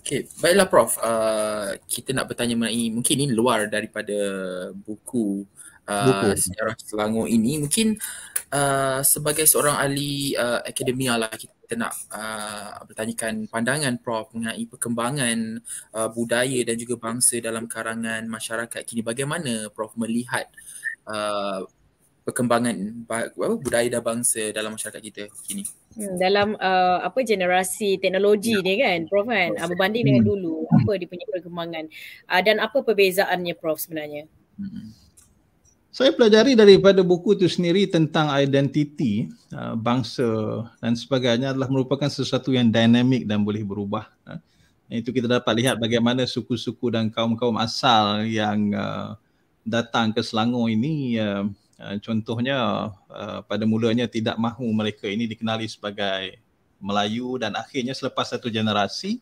Okay, baiklah Prof. Uh, kita nak bertanya mengenai mungkin ini luar daripada buku, uh, buku. sejarah Selangor ini. Mungkin uh, sebagai seorang ahli uh, akademia lah kita kita nak uh, bertanyakan pandangan Prof mengenai perkembangan uh, budaya dan juga bangsa dalam karangan masyarakat kini bagaimana Prof melihat uh, perkembangan apa, budaya dan bangsa dalam masyarakat kita kini. Hmm, dalam uh, apa generasi teknologi ya. ni kan prof kan prof. Ah, berbanding hmm. dengan dulu apa dia punya perkembangan uh, dan apa perbezaannya prof sebenarnya. Hmm. Saya pelajari daripada buku itu sendiri tentang identiti uh, bangsa dan sebagainya adalah merupakan sesuatu yang dinamik dan boleh berubah. Uh, itu kita dapat lihat bagaimana suku-suku dan kaum-kaum asal yang uh, datang ke Selangor ini uh, Ah, contohnya ah, pada mulanya tidak mahu mereka ini dikenali sebagai Melayu dan akhirnya selepas satu generasi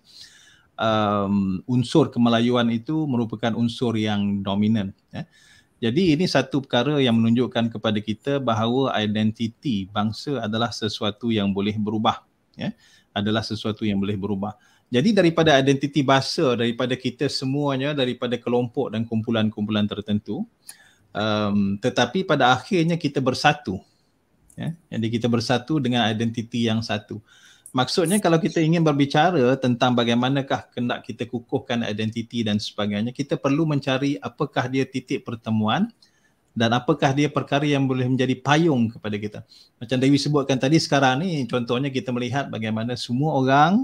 um, unsur kemelayuan itu merupakan unsur yang dominan. Ya. Jadi ini satu perkara yang menunjukkan kepada kita bahawa identiti bangsa adalah sesuatu yang boleh berubah. Ya. Adalah sesuatu yang boleh berubah. Jadi daripada identiti bahasa daripada kita semuanya daripada kelompok dan kumpulan-kumpulan tertentu, um, tetapi pada akhirnya kita bersatu ya jadi kita bersatu dengan identiti yang satu maksudnya kalau kita ingin berbicara tentang bagaimanakah hendak kita kukuhkan identiti dan sebagainya kita perlu mencari apakah dia titik pertemuan dan apakah dia perkara yang boleh menjadi payung kepada kita macam Dewi sebutkan tadi sekarang ni contohnya kita melihat bagaimana semua orang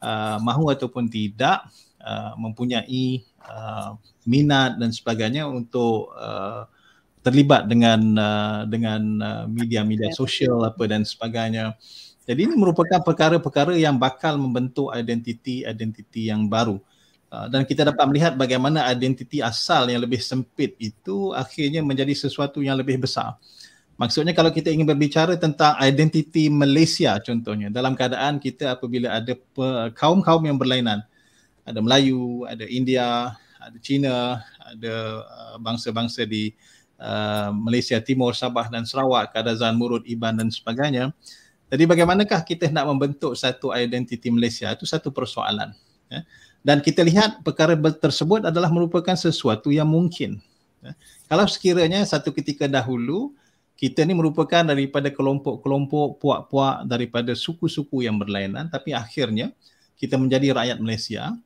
uh, mahu ataupun tidak Uh, mempunyai uh, minat dan sebagainya untuk uh, terlibat dengan uh, dengan uh, media-media sosial apa dan sebagainya. Jadi ini merupakan perkara-perkara yang bakal membentuk identiti-identiti yang baru. Uh, dan kita dapat melihat bagaimana identiti asal yang lebih sempit itu akhirnya menjadi sesuatu yang lebih besar. Maksudnya kalau kita ingin berbicara tentang identiti Malaysia contohnya dalam keadaan kita apabila ada kaum-kaum yang berlainan ada Melayu, ada India, ada China, ada uh, bangsa-bangsa di uh, Malaysia Timur, Sabah dan Sarawak, Kadazan, Murut, Iban dan sebagainya. Jadi bagaimanakah kita nak membentuk satu identiti Malaysia? Itu satu persoalan. Ya. Dan kita lihat perkara tersebut adalah merupakan sesuatu yang mungkin. Ya. Kalau sekiranya satu ketika dahulu, kita ini merupakan daripada kelompok-kelompok puak-puak daripada suku-suku yang berlainan tapi akhirnya kita menjadi rakyat Malaysia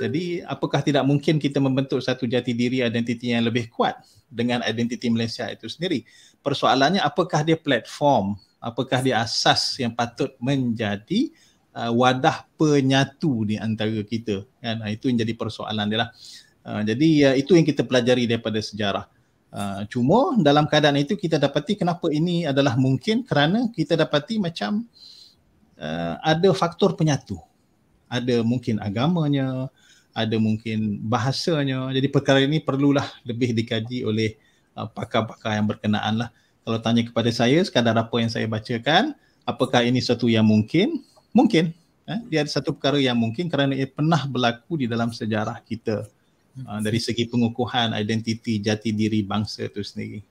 jadi apakah tidak mungkin kita membentuk satu jati diri identiti yang lebih kuat dengan identiti Malaysia itu sendiri? Persoalannya apakah dia platform, apakah dia asas yang patut menjadi uh, wadah penyatu di antara kita? Kan? Ha, itu yang jadi persoalan dia lah. Uh, jadi uh, itu yang kita pelajari daripada sejarah. Uh, cuma dalam keadaan itu kita dapati kenapa ini adalah mungkin kerana kita dapati macam uh, ada faktor penyatu ada mungkin agamanya, ada mungkin bahasanya. Jadi perkara ini perlulah lebih dikaji oleh uh, pakar-pakar yang berkenaan lah. Kalau tanya kepada saya, sekadar apa yang saya bacakan, apakah ini satu yang mungkin? Mungkin. Eh? Dia ada satu perkara yang mungkin kerana ia pernah berlaku di dalam sejarah kita. Hmm. Uh, dari segi pengukuhan identiti jati diri bangsa itu sendiri.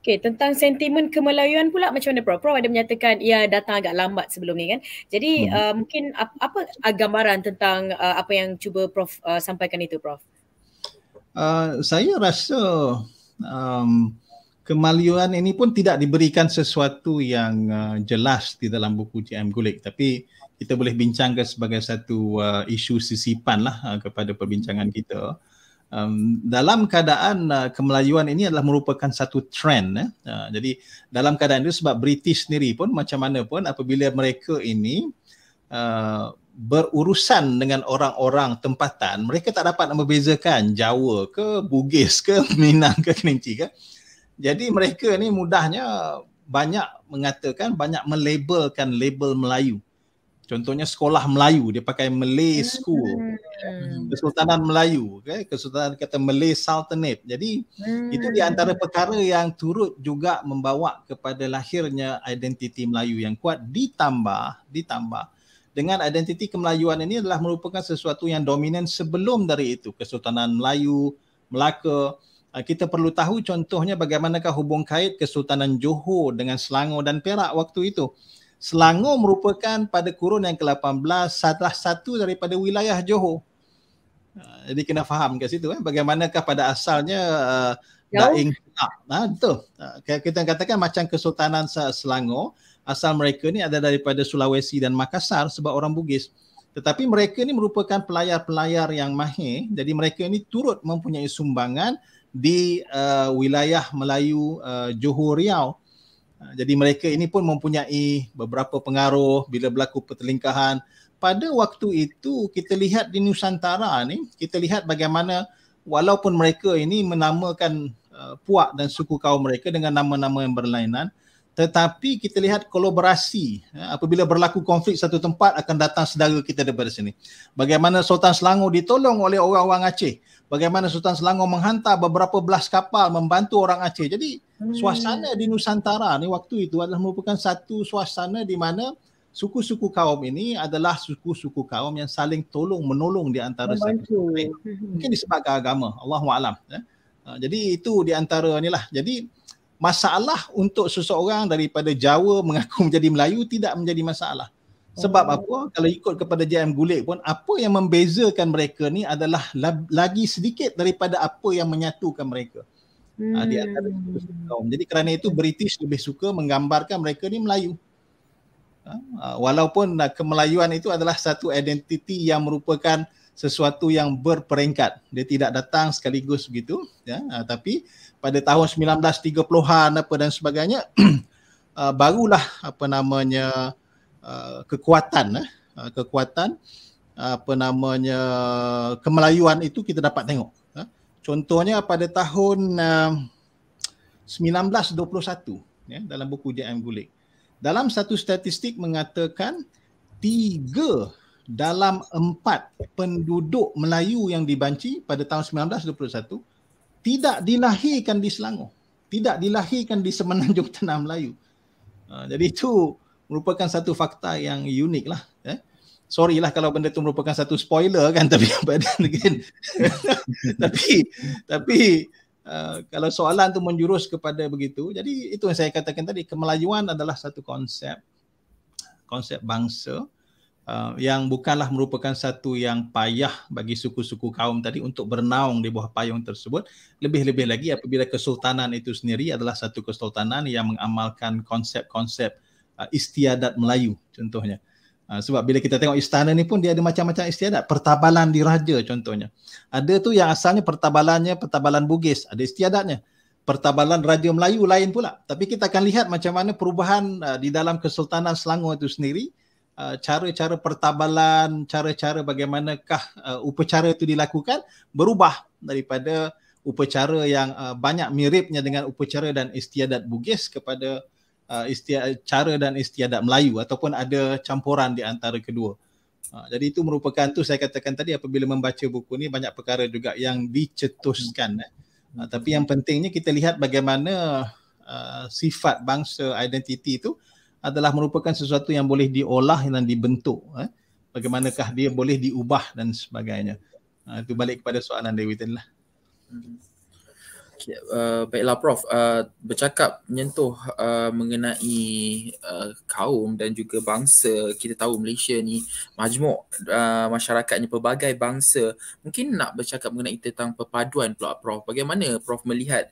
Okay, tentang sentimen kemelayuan pula macam mana Prof? Prof ada menyatakan ia datang agak lambat sebelum ni kan? Jadi hmm. uh, mungkin apa, apa gambaran tentang uh, apa yang cuba Prof uh, sampaikan itu Prof? Uh, saya rasa um, kemalian ini pun tidak diberikan sesuatu yang uh, jelas di dalam buku GM Gulik tapi kita boleh bincangkan sebagai satu uh, isu sisipan lah uh, kepada perbincangan kita um, dalam keadaan uh, kemelayuan ini adalah merupakan satu trend eh. uh, jadi dalam keadaan itu sebab British sendiri pun macam mana pun apabila mereka ini uh, berurusan dengan orang-orang tempatan mereka tak dapat membezakan Jawa ke Bugis ke Minang ke Kerinci ke jadi mereka ini mudahnya banyak mengatakan banyak melabelkan label Melayu Contohnya sekolah Melayu dia pakai Malay hmm, school. Hmm, hmm. Kesultanan Melayu, okay? Kesultanan kata Malay Sultanate. Jadi hmm. itu di antara perkara yang turut juga membawa kepada lahirnya identiti Melayu yang kuat ditambah ditambah dengan identiti kemelayuan ini adalah merupakan sesuatu yang dominan sebelum dari itu Kesultanan Melayu, Melaka. Ah, kita perlu tahu contohnya bagaimanakah hubung kait Kesultanan Johor dengan Selangor dan Perak waktu itu. Selangor merupakan pada kurun yang ke-18 salah satu daripada wilayah Johor. Ah, jadi kena faham ke situ eh bagaimanakah pada asalnya ah, uh, Daing Selak. Nah betul. Ah, kita katakan macam Kesultanan Selangor asal mereka ni ada daripada Sulawesi dan Makassar sebab orang Bugis. Tetapi mereka ni merupakan pelayar-pelayar yang mahir. Jadi mereka ni turut mempunyai sumbangan di uh, wilayah Melayu uh, Johor Riau. Ah, jadi mereka ini pun mempunyai beberapa pengaruh bila berlaku pertelingkahan. Pada waktu itu kita lihat di Nusantara ni, kita lihat bagaimana walaupun mereka ini menamakan uh, puak dan suku kaum mereka dengan nama-nama yang berlainan, tetapi kita lihat kolaborasi ya, apabila berlaku konflik satu tempat akan datang saudara kita daripada sini. Bagaimana Sultan Selangor ditolong oleh orang-orang Aceh bagaimana Sultan Selangor menghantar beberapa belas kapal membantu orang Aceh. Jadi hmm. suasana di Nusantara ni waktu itu adalah merupakan satu suasana di mana suku-suku kaum ini adalah suku-suku kaum yang saling tolong menolong di antara satu. Hmm. Mungkin disebabkan agama, Allah a'lam ya. Ah, jadi itu di antara inilah. Jadi masalah untuk seseorang daripada Jawa mengaku menjadi Melayu tidak menjadi masalah. Sebab oh. apa? Kalau ikut kepada JM Gulik pun apa yang membezakan mereka ni adalah lagi sedikit daripada apa yang menyatukan mereka. Ah, hmm. Ha, di antara kaum. Jadi kerana itu British lebih suka menggambarkan mereka ni Melayu. Ha, walaupun kemelayuan itu adalah satu identiti yang merupakan sesuatu yang berperingkat. Dia tidak datang sekaligus begitu. Ya. Ha, tapi pada tahun 1930-an apa dan sebagainya, uh, barulah apa namanya Uh, kekuatan eh, uh, kekuatan uh, apa namanya kemelayuan itu kita dapat tengok eh. contohnya pada tahun eh, 1921 eh, dalam buku JM Gulik dalam satu statistik mengatakan tiga dalam empat penduduk Melayu yang dibanci pada tahun 1921 tidak dilahirkan di Selangor. Tidak dilahirkan di Semenanjung Tanah Melayu. jadi itu merupakan satu fakta yang unik lah. Eh? Sorry lah kalau benda tu merupakan satu spoiler kan tapi apa kan? tapi tapi uh, kalau soalan tu menjurus kepada begitu jadi itu yang saya katakan tadi kemelajuan adalah satu konsep konsep bangsa uh, yang bukanlah merupakan satu yang payah bagi suku-suku kaum tadi untuk bernaung di bawah payung tersebut lebih-lebih lagi apabila kesultanan itu sendiri adalah satu kesultanan yang mengamalkan konsep-konsep uh, uh, istiadat Melayu contohnya. Uh, sebab bila kita tengok istana ni pun dia ada macam-macam istiadat. Pertabalan di Raja, contohnya. Ada tu yang asalnya pertabalannya pertabalan Bugis, ada istiadatnya. Pertabalan Raja Melayu lain pula. Tapi kita akan lihat macam mana perubahan uh, di dalam Kesultanan Selangor itu sendiri. Uh, cara-cara pertabalan, cara-cara bagaimanakah uh, upacara itu dilakukan berubah daripada upacara yang uh, banyak miripnya dengan upacara dan istiadat Bugis kepada uh, isti- cara dan istiadat Melayu ataupun ada campuran di antara kedua. Uh, jadi itu merupakan tu saya katakan tadi apabila membaca buku ni banyak perkara juga yang dicetuskan. Eh. Uh, tapi yang pentingnya kita lihat bagaimana uh, sifat bangsa identiti itu adalah merupakan sesuatu yang boleh diolah dan dibentuk. Eh. Bagaimanakah dia boleh diubah dan sebagainya. Uh, itu balik kepada soalan Dewi tadi Mm-hmm. Okay, uh, baiklah Prof, uh, bercakap menyentuh uh, mengenai uh, kaum dan juga bangsa kita tahu Malaysia ni majmuk masyarakatnya pelbagai bangsa mungkin nak bercakap mengenai tentang perpaduan pula Prof bagaimana Prof melihat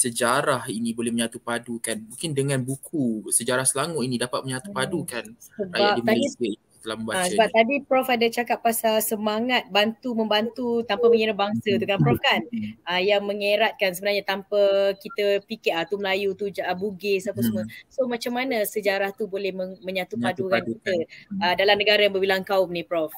sejarah ini boleh menyatu padukan mungkin dengan buku sejarah Selangor ini dapat menyatu hmm. padukan hmm. rakyat di Malaysia telah ha, sebab tadi prof ada cakap pasal semangat bantu membantu tanpa hmm. menyerah bangsa tu kan prof hmm. kan ha, yang mengeratkan sebenarnya tanpa kita fikir ah tu Melayu tu ah, Bugis apa hmm. semua so macam mana sejarah tu boleh men- menyatu padukan kita hmm. Ah, dalam negara yang berbilang kaum ni prof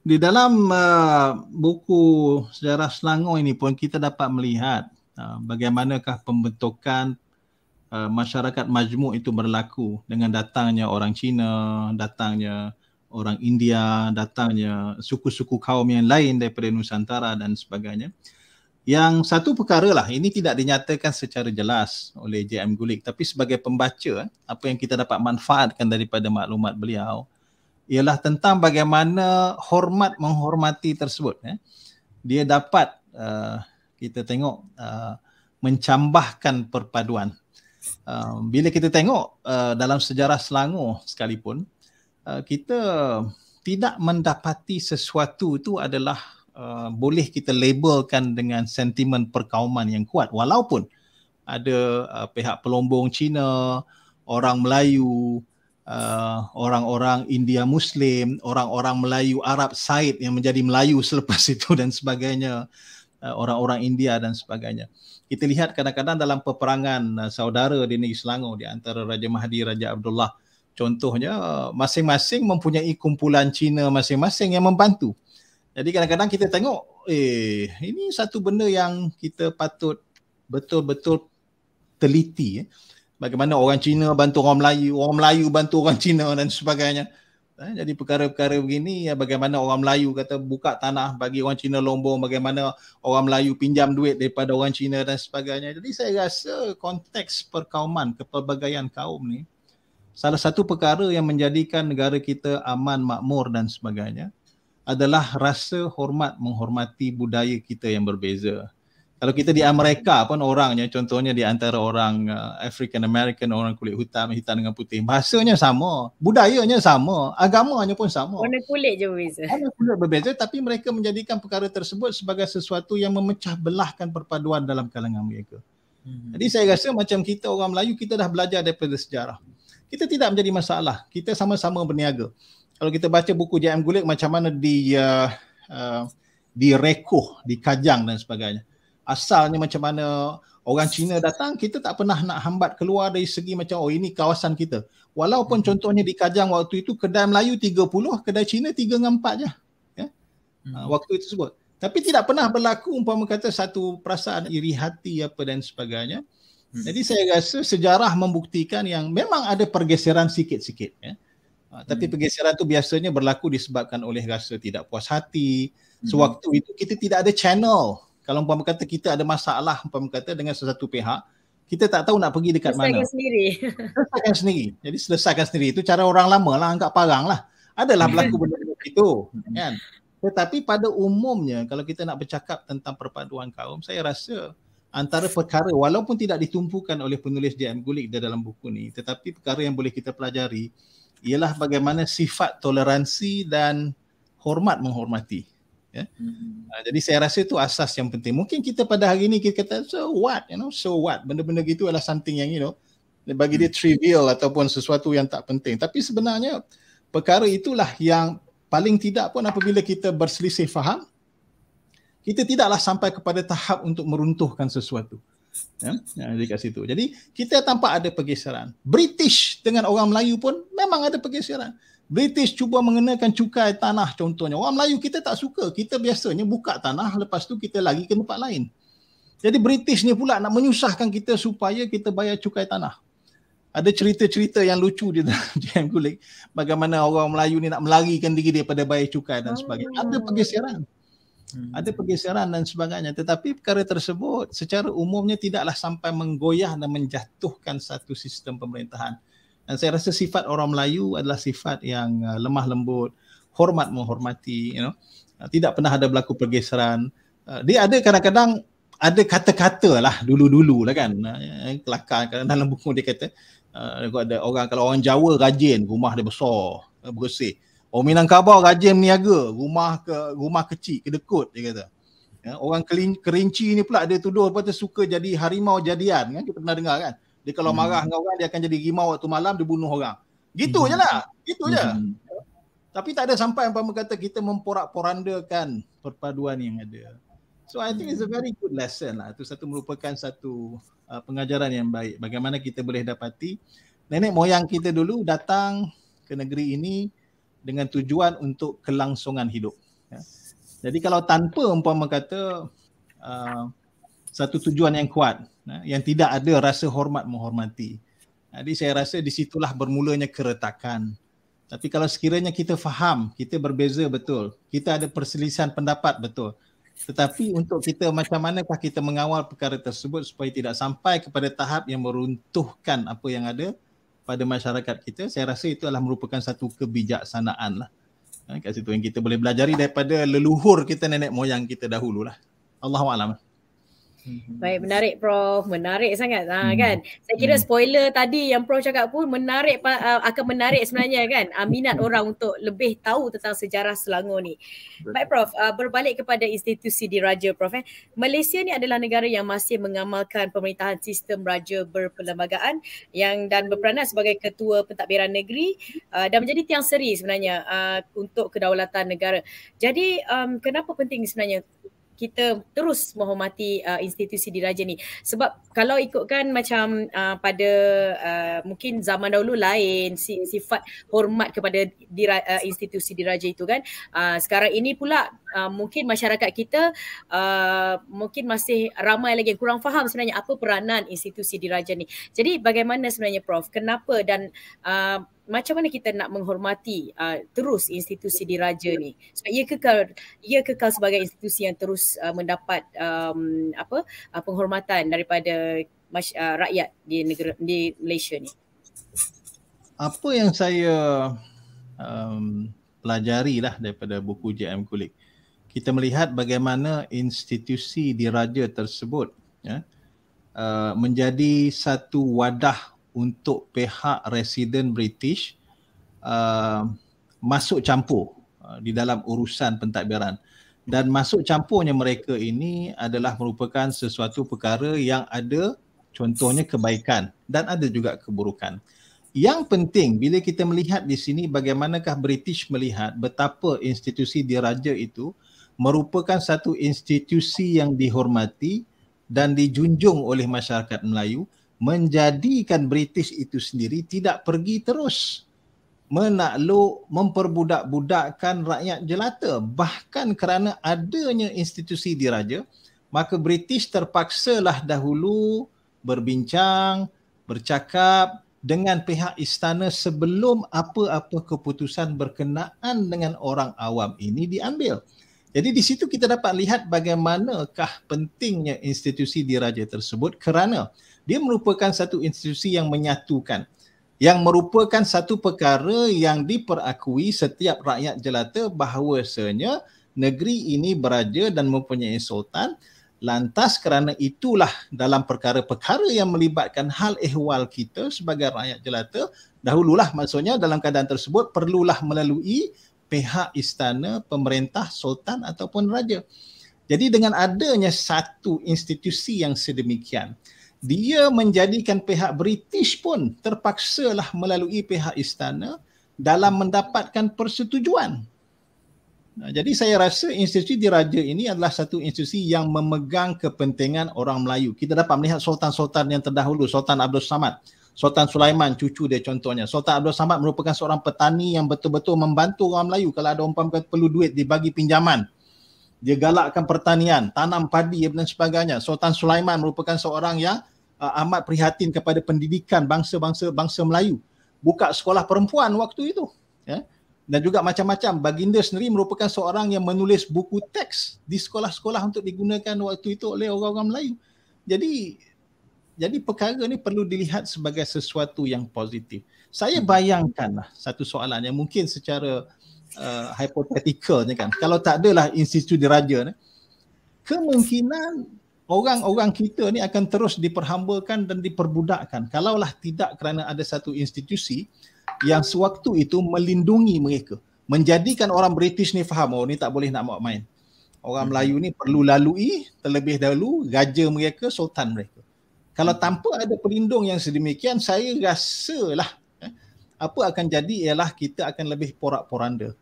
di dalam uh, buku sejarah Selangor ini pun kita dapat melihat uh, bagaimanakah pembentukan uh, masyarakat majmuk itu berlaku dengan datangnya orang Cina, datangnya orang India, datangnya suku-suku kaum yang lain daripada Nusantara dan sebagainya. Yang satu perkara lah, ini tidak dinyatakan secara jelas oleh JM Gulik tapi sebagai pembaca, eh, apa yang kita dapat manfaatkan daripada maklumat beliau ialah tentang bagaimana hormat menghormati tersebut. Eh. Dia dapat uh, kita tengok uh, mencambahkan perpaduan. Uh, bila kita tengok dalam sejarah Selangor sekalipun, Uh, kita tidak mendapati sesuatu itu adalah uh, boleh kita labelkan dengan sentimen perkauman yang kuat walaupun ada uh, pihak pelombong Cina, orang Melayu, uh, orang-orang India Muslim, orang-orang Melayu Arab Said yang menjadi Melayu selepas itu dan sebagainya, uh, orang-orang India dan sebagainya. Kita lihat kadang-kadang dalam peperangan uh, saudara di negeri Selangor di antara Raja Mahdi, Raja Abdullah contohnya masing-masing mempunyai kumpulan Cina masing-masing yang membantu. Jadi kadang-kadang kita tengok eh ini satu benda yang kita patut betul-betul teliti eh. bagaimana orang Cina bantu orang Melayu, orang Melayu bantu orang Cina dan sebagainya. Eh, jadi perkara-perkara begini ya bagaimana orang Melayu kata buka tanah bagi orang Cina lombong, bagaimana orang Melayu pinjam duit daripada orang Cina dan sebagainya. Jadi saya rasa konteks perkauman, kepelbagaian kaum ni salah satu perkara yang menjadikan negara kita aman, makmur dan sebagainya adalah rasa hormat menghormati budaya kita yang berbeza. Kalau kita di Amerika pun orangnya contohnya di antara orang uh, African American orang kulit hitam hitam dengan putih bahasanya sama, budayanya sama, agamanya pun sama. Warna kulit je berbeza. Warna kulit berbeza tapi mereka menjadikan perkara tersebut sebagai sesuatu yang memecah belahkan perpaduan dalam kalangan mereka. Hmm. Jadi saya rasa macam kita orang Melayu kita dah belajar daripada sejarah kita tidak menjadi masalah. Kita sama-sama berniaga. Kalau kita baca buku J.M. Gulick macam mana di uh, uh, direkuh, dikajang dan sebagainya. Asalnya macam mana orang Cina datang, kita tak pernah nak hambat keluar dari segi macam oh ini kawasan kita. Walaupun hmm. contohnya di Kajang waktu itu kedai Melayu 30, kedai Cina 3 dengan 4 je. Ya. Hmm. Uh, waktu itu sebut. Tapi tidak pernah berlaku umpama kata satu perasaan iri hati apa dan sebagainya. Hmm. Jadi saya rasa sejarah membuktikan yang memang ada pergeseran sikit-sikit ya. Uh, tapi hmm. pergeseran itu biasanya berlaku disebabkan oleh rasa tidak puas hati. Hmm. Sewaktu itu kita tidak ada channel. Kalau umpama kata kita ada masalah umpama kata dengan sesuatu pihak, kita tak tahu nak pergi dekat selesaikan mana. Sendiri. Selesaikan sendiri. Jadi selesaikan sendiri itu cara orang lama lah angkat parang lah. Adalah berlaku benda begitu. Kan? Tetapi pada umumnya kalau kita nak bercakap tentang perpaduan kaum, saya rasa antara perkara walaupun tidak ditumpukan oleh penulis DM Gulik di dalam buku ni tetapi perkara yang boleh kita pelajari ialah bagaimana sifat toleransi dan hormat menghormati ya hmm. Ah, jadi saya rasa itu asas yang penting mungkin kita pada hari ini kita kata so what you know so what benda-benda gitu adalah something yang you know bagi hmm. dia trivial ataupun sesuatu yang tak penting tapi sebenarnya perkara itulah yang paling tidak pun apabila kita berselisih faham kita tidaklah sampai kepada tahap untuk meruntuhkan sesuatu ya ya dekat situ jadi kita tampak ada pergeseran british dengan orang melayu pun memang ada pergeseran british cuba mengenakan cukai tanah contohnya orang melayu kita tak suka kita biasanya buka tanah lepas tu kita lari ke tempat lain jadi british ni pula nak menyusahkan kita supaya kita bayar cukai tanah ada cerita-cerita yang lucu di dalam Kulik bagaimana orang Melayu ni nak melarikan diri daripada bayar cukai dan ah. sebagainya. Ada pergeseran. Hmm. Ada pergeseran dan sebagainya tetapi perkara tersebut secara umumnya tidaklah sampai menggoyah dan menjatuhkan satu sistem pemerintahan. Dan saya rasa sifat orang Melayu adalah sifat yang uh, lemah lembut, hormat menghormati, you know. Uh, tidak pernah ada berlaku pergeseran. Uh, dia ada kadang-kadang ada kata-kata lah dulu-dulu lah kan. Kelakar dalam buku dia kata ada orang kalau orang Jawa rajin, rumah dia besar, bersih. Oh Minangkabau rajin meniaga rumah ke rumah kecil kedekut dia kata. Ya, orang kerinci ni pula dia tuduh apa tu suka jadi harimau jadian kan kita pernah dengar kan. Dia kalau hmm. marah dengan orang dia akan jadi rimau waktu malam dia bunuh orang. Gitu hmm. je lah. Gitu hmm. je. Tapi tak ada sampai yang apa kata kita memporak-porandakan perpaduan yang ada. So I think it's a very good lesson lah. Itu satu merupakan satu uh, pengajaran yang baik. Bagaimana kita boleh dapati nenek moyang kita dulu datang ke negeri ini dengan tujuan untuk kelangsungan hidup. Ya. Jadi kalau tanpa umpama kata uh, satu tujuan yang kuat, ya, yang tidak ada rasa hormat menghormati. Jadi saya rasa di situlah bermulanya keretakan. Tapi kalau sekiranya kita faham, kita berbeza betul, kita ada perselisihan pendapat betul. Tetapi untuk kita macam manakah kita mengawal perkara tersebut supaya tidak sampai kepada tahap yang meruntuhkan apa yang ada pada masyarakat kita, saya rasa itu adalah merupakan satu kebijaksanaan lah. Ha, kat situ yang kita boleh belajar daripada leluhur kita nenek moyang kita dahulu lah. Allahu'alam. Allahu'alam. Mm-hmm. Baik, menarik Prof. Menarik sangat ah, hmm. ha, kan. Saya kira hmm. spoiler hmm. tadi yang Prof cakap pun menarik uh, akan menarik sebenarnya kan uh, minat hmm. orang untuk lebih tahu tentang sejarah Selangor ni. Baik Prof, uh, berbalik kepada institusi diraja Prof. Eh. Malaysia ni adalah negara yang masih mengamalkan pemerintahan sistem raja berperlembagaan yang dan berperanan sebagai ketua pentadbiran negeri uh, dan menjadi tiang seri sebenarnya uh, untuk kedaulatan negara. Jadi um, kenapa penting sebenarnya kita terus menghormati uh, institusi diraja ni sebab kalau ikutkan macam uh, pada uh, mungkin zaman dahulu lain sifat hormat kepada dira, uh, institusi diraja itu kan uh, sekarang ini pula uh, mungkin masyarakat kita uh, mungkin masih ramai lagi yang kurang faham sebenarnya apa peranan institusi diraja ni jadi bagaimana sebenarnya prof kenapa dan uh, macam mana kita nak menghormati uh, terus institusi diraja ni sebab ia kekal ia kekal sebagai institusi yang terus uh, mendapat um, apa uh, penghormatan daripada uh, rakyat di negara di Malaysia ni apa yang saya um, pelajari lah daripada buku JM Kulik kita melihat bagaimana institusi diraja tersebut ya, uh, menjadi satu wadah untuk pihak resident British uh, masuk campur uh, di dalam urusan pentadbiran dan masuk campurnya mereka ini adalah merupakan sesuatu perkara yang ada contohnya kebaikan dan ada juga keburukan. Yang penting bila kita melihat di sini bagaimanakah British melihat betapa institusi diraja itu merupakan satu institusi yang dihormati dan dijunjung oleh masyarakat Melayu menjadikan British itu sendiri tidak pergi terus menakluk memperbudak-budakkan rakyat jelata bahkan kerana adanya institusi diraja maka British terpaksalah dahulu berbincang bercakap dengan pihak istana sebelum apa-apa keputusan berkenaan dengan orang awam ini diambil. Jadi di situ kita dapat lihat bagaimanakah pentingnya institusi diraja tersebut kerana dia merupakan satu institusi yang menyatukan yang merupakan satu perkara yang diperakui setiap rakyat jelata bahawasanya negeri ini beraja dan mempunyai sultan lantas kerana itulah dalam perkara-perkara yang melibatkan hal ehwal kita sebagai rakyat jelata dahululah maksudnya dalam keadaan tersebut perlulah melalui pihak istana pemerintah sultan ataupun raja jadi dengan adanya satu institusi yang sedemikian dia menjadikan pihak British pun terpaksalah melalui pihak istana dalam mendapatkan persetujuan. Nah, jadi saya rasa institusi diraja ini adalah satu institusi yang memegang kepentingan orang Melayu. Kita dapat melihat sultan-sultan yang terdahulu, Sultan Abdul Samad, Sultan Sulaiman, cucu dia contohnya. Sultan Abdul Samad merupakan seorang petani yang betul-betul membantu orang Melayu. Kalau ada orang perlu duit, dibagi pinjaman dia galakkan pertanian, tanam padi dan sebagainya. Sultan Sulaiman merupakan seorang yang uh, amat prihatin kepada pendidikan bangsa-bangsa bangsa Melayu. Buka sekolah perempuan waktu itu. Ya. Dan juga macam-macam. Baginda sendiri merupakan seorang yang menulis buku teks di sekolah-sekolah untuk digunakan waktu itu oleh orang-orang Melayu. Jadi jadi perkara ini perlu dilihat sebagai sesuatu yang positif. Saya hmm. bayangkanlah satu soalan yang mungkin secara uh, hypotheticalnya kan kalau tak adalah institusi diraja ni kemungkinan orang-orang kita ni akan terus diperhambakan dan diperbudakkan kalaulah tidak kerana ada satu institusi yang sewaktu itu melindungi mereka menjadikan orang British ni faham oh ni tak boleh nak main orang hmm. Melayu ni perlu lalui terlebih dahulu raja mereka sultan mereka kalau hmm. tanpa ada pelindung yang sedemikian saya rasalah apa akan jadi ialah kita akan lebih porak-poranda.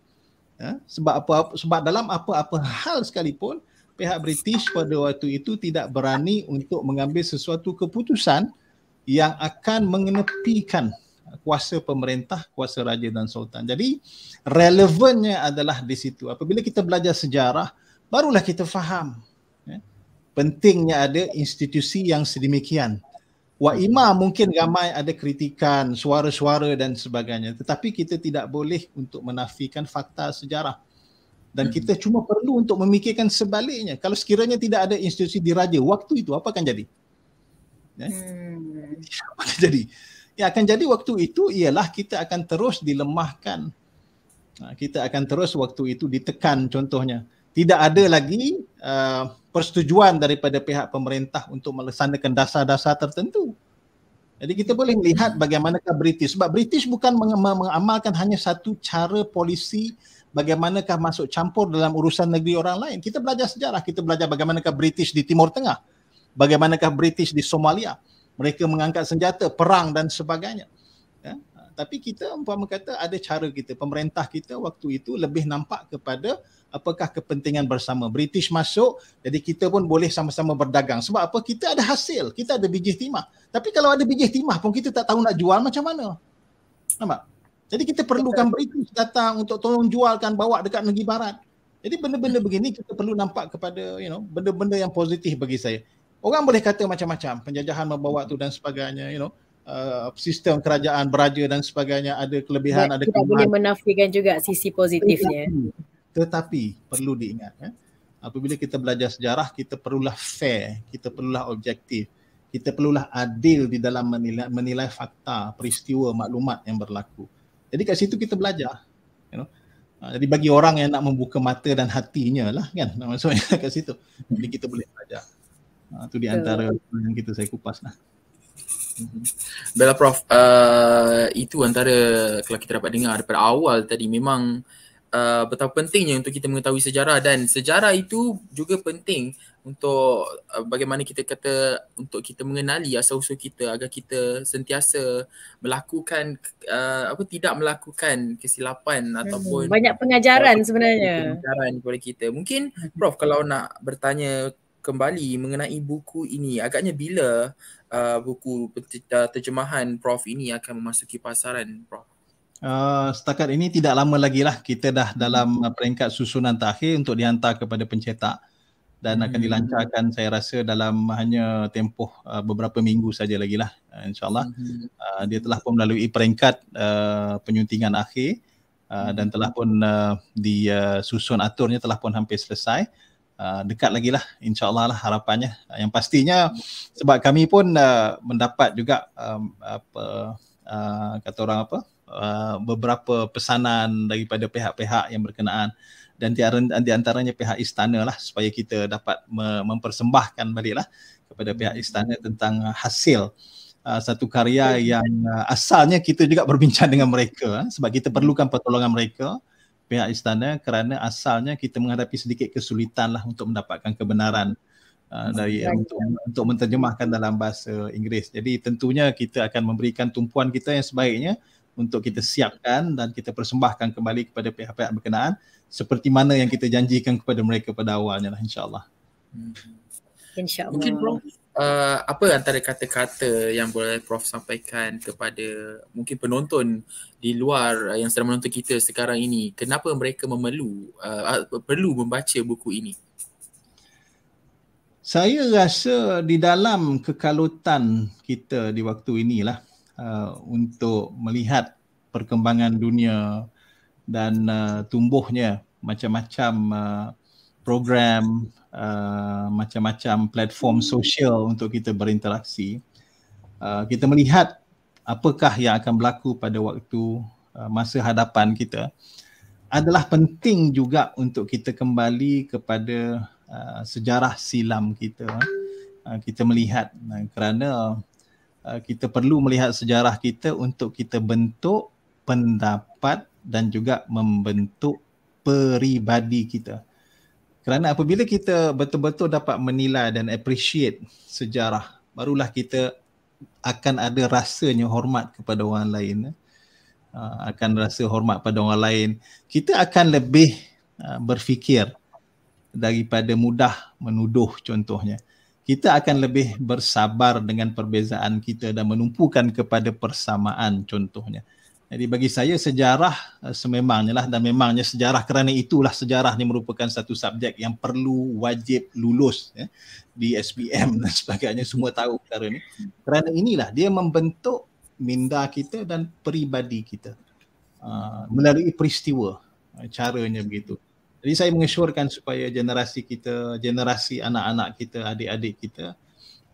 Ya? Sebab apa sebab dalam apa-apa hal sekalipun pihak British pada waktu itu tidak berani untuk mengambil sesuatu keputusan yang akan mengenepikan kuasa pemerintah, kuasa raja dan sultan. Jadi relevannya adalah di situ. Apabila kita belajar sejarah, barulah kita faham ya? pentingnya ada institusi yang sedemikian. Wa hmm. imam mungkin ramai ada kritikan suara-suara dan sebagainya tetapi kita tidak boleh untuk menafikan fakta sejarah dan hmm. kita cuma perlu untuk memikirkan sebaliknya kalau sekiranya tidak ada institusi diraja waktu itu apa akan jadi? Ya. Hmm. Apa akan jadi? Ya akan jadi waktu itu ialah kita akan terus dilemahkan. Ha, kita akan terus waktu itu ditekan contohnya. Tidak ada lagi uh, persetujuan daripada pihak pemerintah untuk melaksanakan dasar-dasar tertentu. Jadi kita boleh lihat bagaimanakah British. Sebab British bukan mengamalkan hanya satu cara polisi bagaimanakah masuk campur dalam urusan negeri orang lain. Kita belajar sejarah. Kita belajar bagaimanakah British di Timur Tengah. Bagaimanakah British di Somalia. Mereka mengangkat senjata, perang dan sebagainya tapi kita umpama kata ada cara kita pemerintah kita waktu itu lebih nampak kepada apakah kepentingan bersama British masuk jadi kita pun boleh sama-sama berdagang sebab apa kita ada hasil kita ada biji timah tapi kalau ada biji timah pun kita tak tahu nak jual macam mana nampak jadi kita perlukan British datang untuk tolong jualkan bawa dekat negeri barat jadi benda-benda begini kita perlu nampak kepada you know benda-benda yang positif bagi saya orang boleh kata macam-macam penjajahan membawa tu dan sebagainya you know uh, sistem kerajaan beraja dan sebagainya ada kelebihan, Tidak ada kelemahan. Tidak boleh menafikan juga sisi positifnya. Tetapi, tetapi perlu diingat, eh, apabila kita belajar sejarah, kita perlulah fair, kita perlulah objektif, kita perlulah adil di dalam menilai, menilai fakta, peristiwa, maklumat yang berlaku. Jadi kat situ kita belajar. You know? Ah, jadi bagi orang yang nak membuka mata dan hatinya lah kan maksudnya kat situ. Jadi kita boleh belajar. Itu ah, di antara yang kita saya kupas lah. Bella Prof, uh, itu antara kalau kita dapat dengar daripada awal tadi memang uh, betapa pentingnya untuk kita mengetahui sejarah dan sejarah itu juga penting untuk uh, bagaimana kita kata untuk kita mengenali asal-usul kita agar kita sentiasa melakukan uh, apa tidak melakukan kesilapan hmm, ataupun banyak pengajaran sebenarnya pengajaran kepada kita mungkin prof kalau nak bertanya kembali mengenai buku ini agaknya bila Uh, buku terjemahan Prof ini akan memasuki pasaran Prof? Uh, setakat ini tidak lama lagi lah kita dah dalam hmm. peringkat susunan terakhir untuk dihantar kepada pencetak dan akan hmm. dilancarkan saya rasa dalam hanya tempoh uh, beberapa minggu saja lagi lah uh, insyaAllah hmm. uh, dia telah pun melalui peringkat uh, penyuntingan akhir uh, hmm. dan telah pun uh, disusun uh, aturnya telah pun hampir selesai Ah, dekat lagi lah insyaAllah lah harapannya ah, yang pastinya sebab kami pun uh, mendapat juga um, apa uh, kata orang apa uh, beberapa pesanan daripada pihak-pihak yang berkenaan dan di, di antaranya pihak istana lah supaya kita dapat me- mempersembahkan balik lah kepada pihak istana tentang hasil Uh, satu karya yang uh, asalnya kita juga berbincang dengan mereka sebab kita perlukan pertolongan mereka pihak istana kerana asalnya kita menghadapi sedikit kesulitan lah untuk mendapatkan kebenaran uh, dari ya. untuk, untuk menterjemahkan dalam bahasa Inggeris. Jadi tentunya kita akan memberikan tumpuan kita yang sebaiknya untuk kita siapkan dan kita persembahkan kembali kepada pihak-pihak berkenaan seperti mana yang kita janjikan kepada mereka pada awalnya lah insyaAllah. Hmm. Insya Mungkin Prof, uh, apa antara kata-kata yang boleh Prof sampaikan kepada mungkin penonton di luar eh, yang sedang menonton kita sekarang ini kenapa mereka memerlu uh, perlu membaca buku ini saya rasa di dalam kekalutan kita di waktu inilah uh, untuk melihat perkembangan dunia dan uh, tumbuhnya macam-macam uh, program uh, macam-macam platform sosial untuk kita berinteraksi. Uh, kita melihat apakah yang akan berlaku pada waktu uh, masa hadapan kita adalah penting juga untuk kita kembali kepada uh, sejarah silam kita. Uh, kita melihat uh, kerana uh, kita perlu melihat sejarah kita untuk kita bentuk pendapat dan juga membentuk peribadi kita. Kerana apabila kita betul-betul dapat menilai dan appreciate sejarah, barulah kita akan ada rasanya hormat kepada orang lain. Eh. Ah, akan rasa hormat pada orang lain. Kita akan lebih ah, berfikir daripada mudah menuduh contohnya. Kita akan lebih bersabar dengan perbezaan kita dan menumpukan kepada persamaan contohnya. Jadi bagi saya sejarah eh, sememangnya lah dan memangnya sejarah kerana itulah sejarah ni merupakan satu subjek yang perlu wajib lulus ya, di SPM dan sebagainya semua tahu perkara ni. Kerana inilah dia membentuk minda kita dan peribadi kita uh, melalui peristiwa ah, caranya begitu. Jadi saya mengesyorkan supaya generasi kita, generasi anak-anak kita, adik-adik kita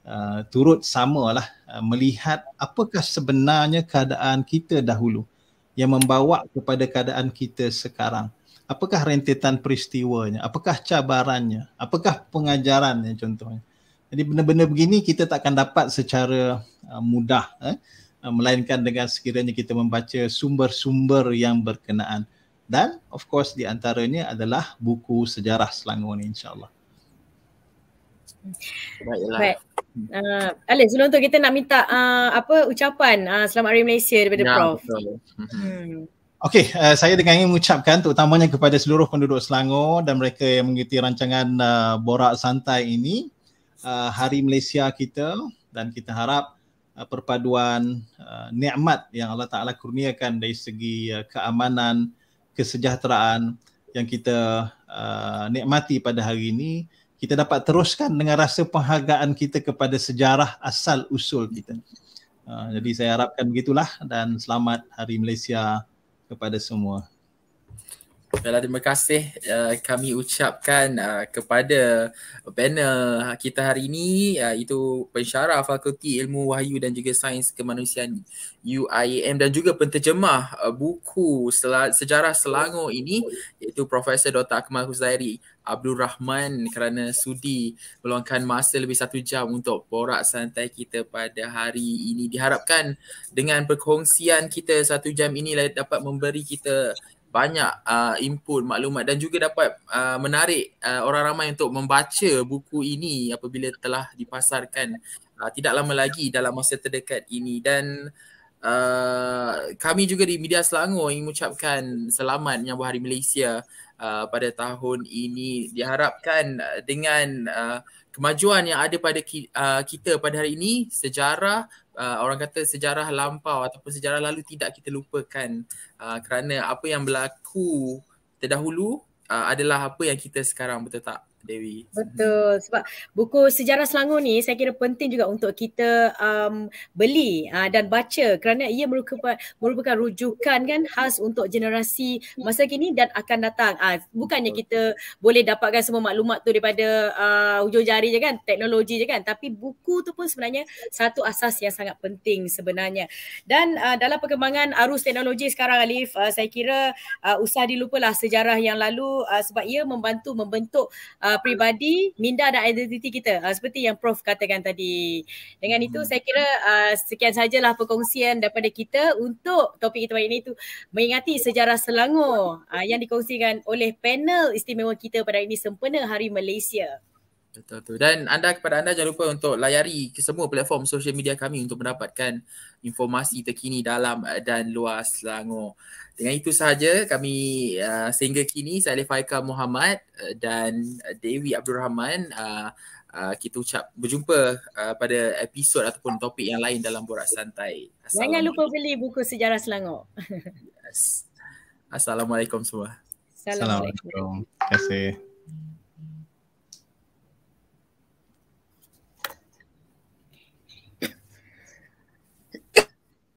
uh, turut samalah uh, melihat apakah sebenarnya keadaan kita dahulu yang membawa kepada keadaan kita sekarang. Apakah rentetan peristiwanya? Apakah cabarannya? Apakah pengajarannya contohnya? Jadi benar-benar begini kita tak akan dapat secara uh, mudah eh? uh, melainkan dengan sekiranya kita membaca sumber-sumber yang berkenaan dan of course di antaranya adalah buku sejarah Selangor ini insyaAllah. Baiklah. Uh, hmm. ah, Alin sebelum tu kita nak minta uh, apa ucapan uh, Selamat Hari Malaysia daripada ya, Prof. Betul. Hmm. hmm. Okey, uh, saya dengan ini mengucapkan terutamanya kepada seluruh penduduk Selangor dan mereka yang mengikuti rancangan uh, Borak Santai ini uh, Hari Malaysia kita dan kita harap uh, perpaduan uh, nikmat yang Allah Ta'ala kurniakan dari segi uh, keamanan, kesejahteraan yang kita uh, nikmati pada hari ini kita dapat teruskan dengan rasa penghargaan kita kepada sejarah asal usul kita. Uh, jadi saya harapkan begitulah dan selamat Hari Malaysia kepada semua. Baiklah terima kasih uh, kami ucapkan uh, kepada panel kita hari ini iaitu uh, pensyarah Fakulti Ilmu Wahyu dan juga Sains Kemanusiaan UIM dan juga penterjemah uh, buku sel- Sejarah Selangor ini iaitu Profesor Dr. Akmal Huzairi Abdul Rahman kerana sudi meluangkan masa lebih satu jam untuk borak santai kita pada hari ini. Diharapkan dengan perkongsian kita satu jam ini lah, dapat memberi kita banyak uh, input maklumat dan juga dapat uh, menarik uh, orang ramai untuk membaca buku ini apabila telah dipasarkan uh, tidak lama lagi dalam masa terdekat ini dan uh, kami juga di Media Selangor ingin mengucapkan selamat menyambut Hari Malaysia uh, pada tahun ini diharapkan dengan uh, kemajuan yang ada pada ki, uh, kita pada hari ini sejarah uh, orang kata sejarah lampau ataupun sejarah lalu tidak kita lupakan uh, kerana apa yang berlaku terdahulu uh, adalah apa yang kita sekarang betul tak Dewi. Betul. Sebab buku Sejarah Selangor ni saya kira penting juga untuk kita um, beli uh, dan baca kerana ia merupakan, merupakan rujukan kan khas untuk generasi masa kini dan akan datang. Uh, bukannya kita boleh dapatkan semua maklumat tu daripada uh, hujung jari je kan, teknologi je kan. Tapi buku tu pun sebenarnya satu asas yang sangat penting sebenarnya. Dan uh, dalam perkembangan arus teknologi sekarang Alif, uh, saya kira uh, usah dilupalah sejarah yang lalu uh, sebab ia membantu membentuk uh, uh, pribadi, minda dan identiti kita. Uh, seperti yang Prof katakan tadi. Dengan itu hmm. saya kira uh, sekian sajalah perkongsian daripada kita untuk topik kita hari ini itu mengingati sejarah Selangor uh, yang dikongsikan oleh panel istimewa kita pada hari ini sempena Hari Malaysia. Betul tu. Dan anda kepada anda jangan lupa untuk layari ke semua platform social media kami untuk mendapatkan informasi terkini dalam eh, dan luar Selangor. Dengan itu sahaja kami uh, sehingga kini saya Alif Muhammad uh, dan Dewi Abdul Rahman uh, uh, kita ucap berjumpa uh, pada episod ataupun topik yang lain dalam Borak Santai. Jangan lupa beli buku Sejarah Selangor. Yes. Assalamualaikum semua. Assalamualaikum. Assalamualaikum. Terima kasih.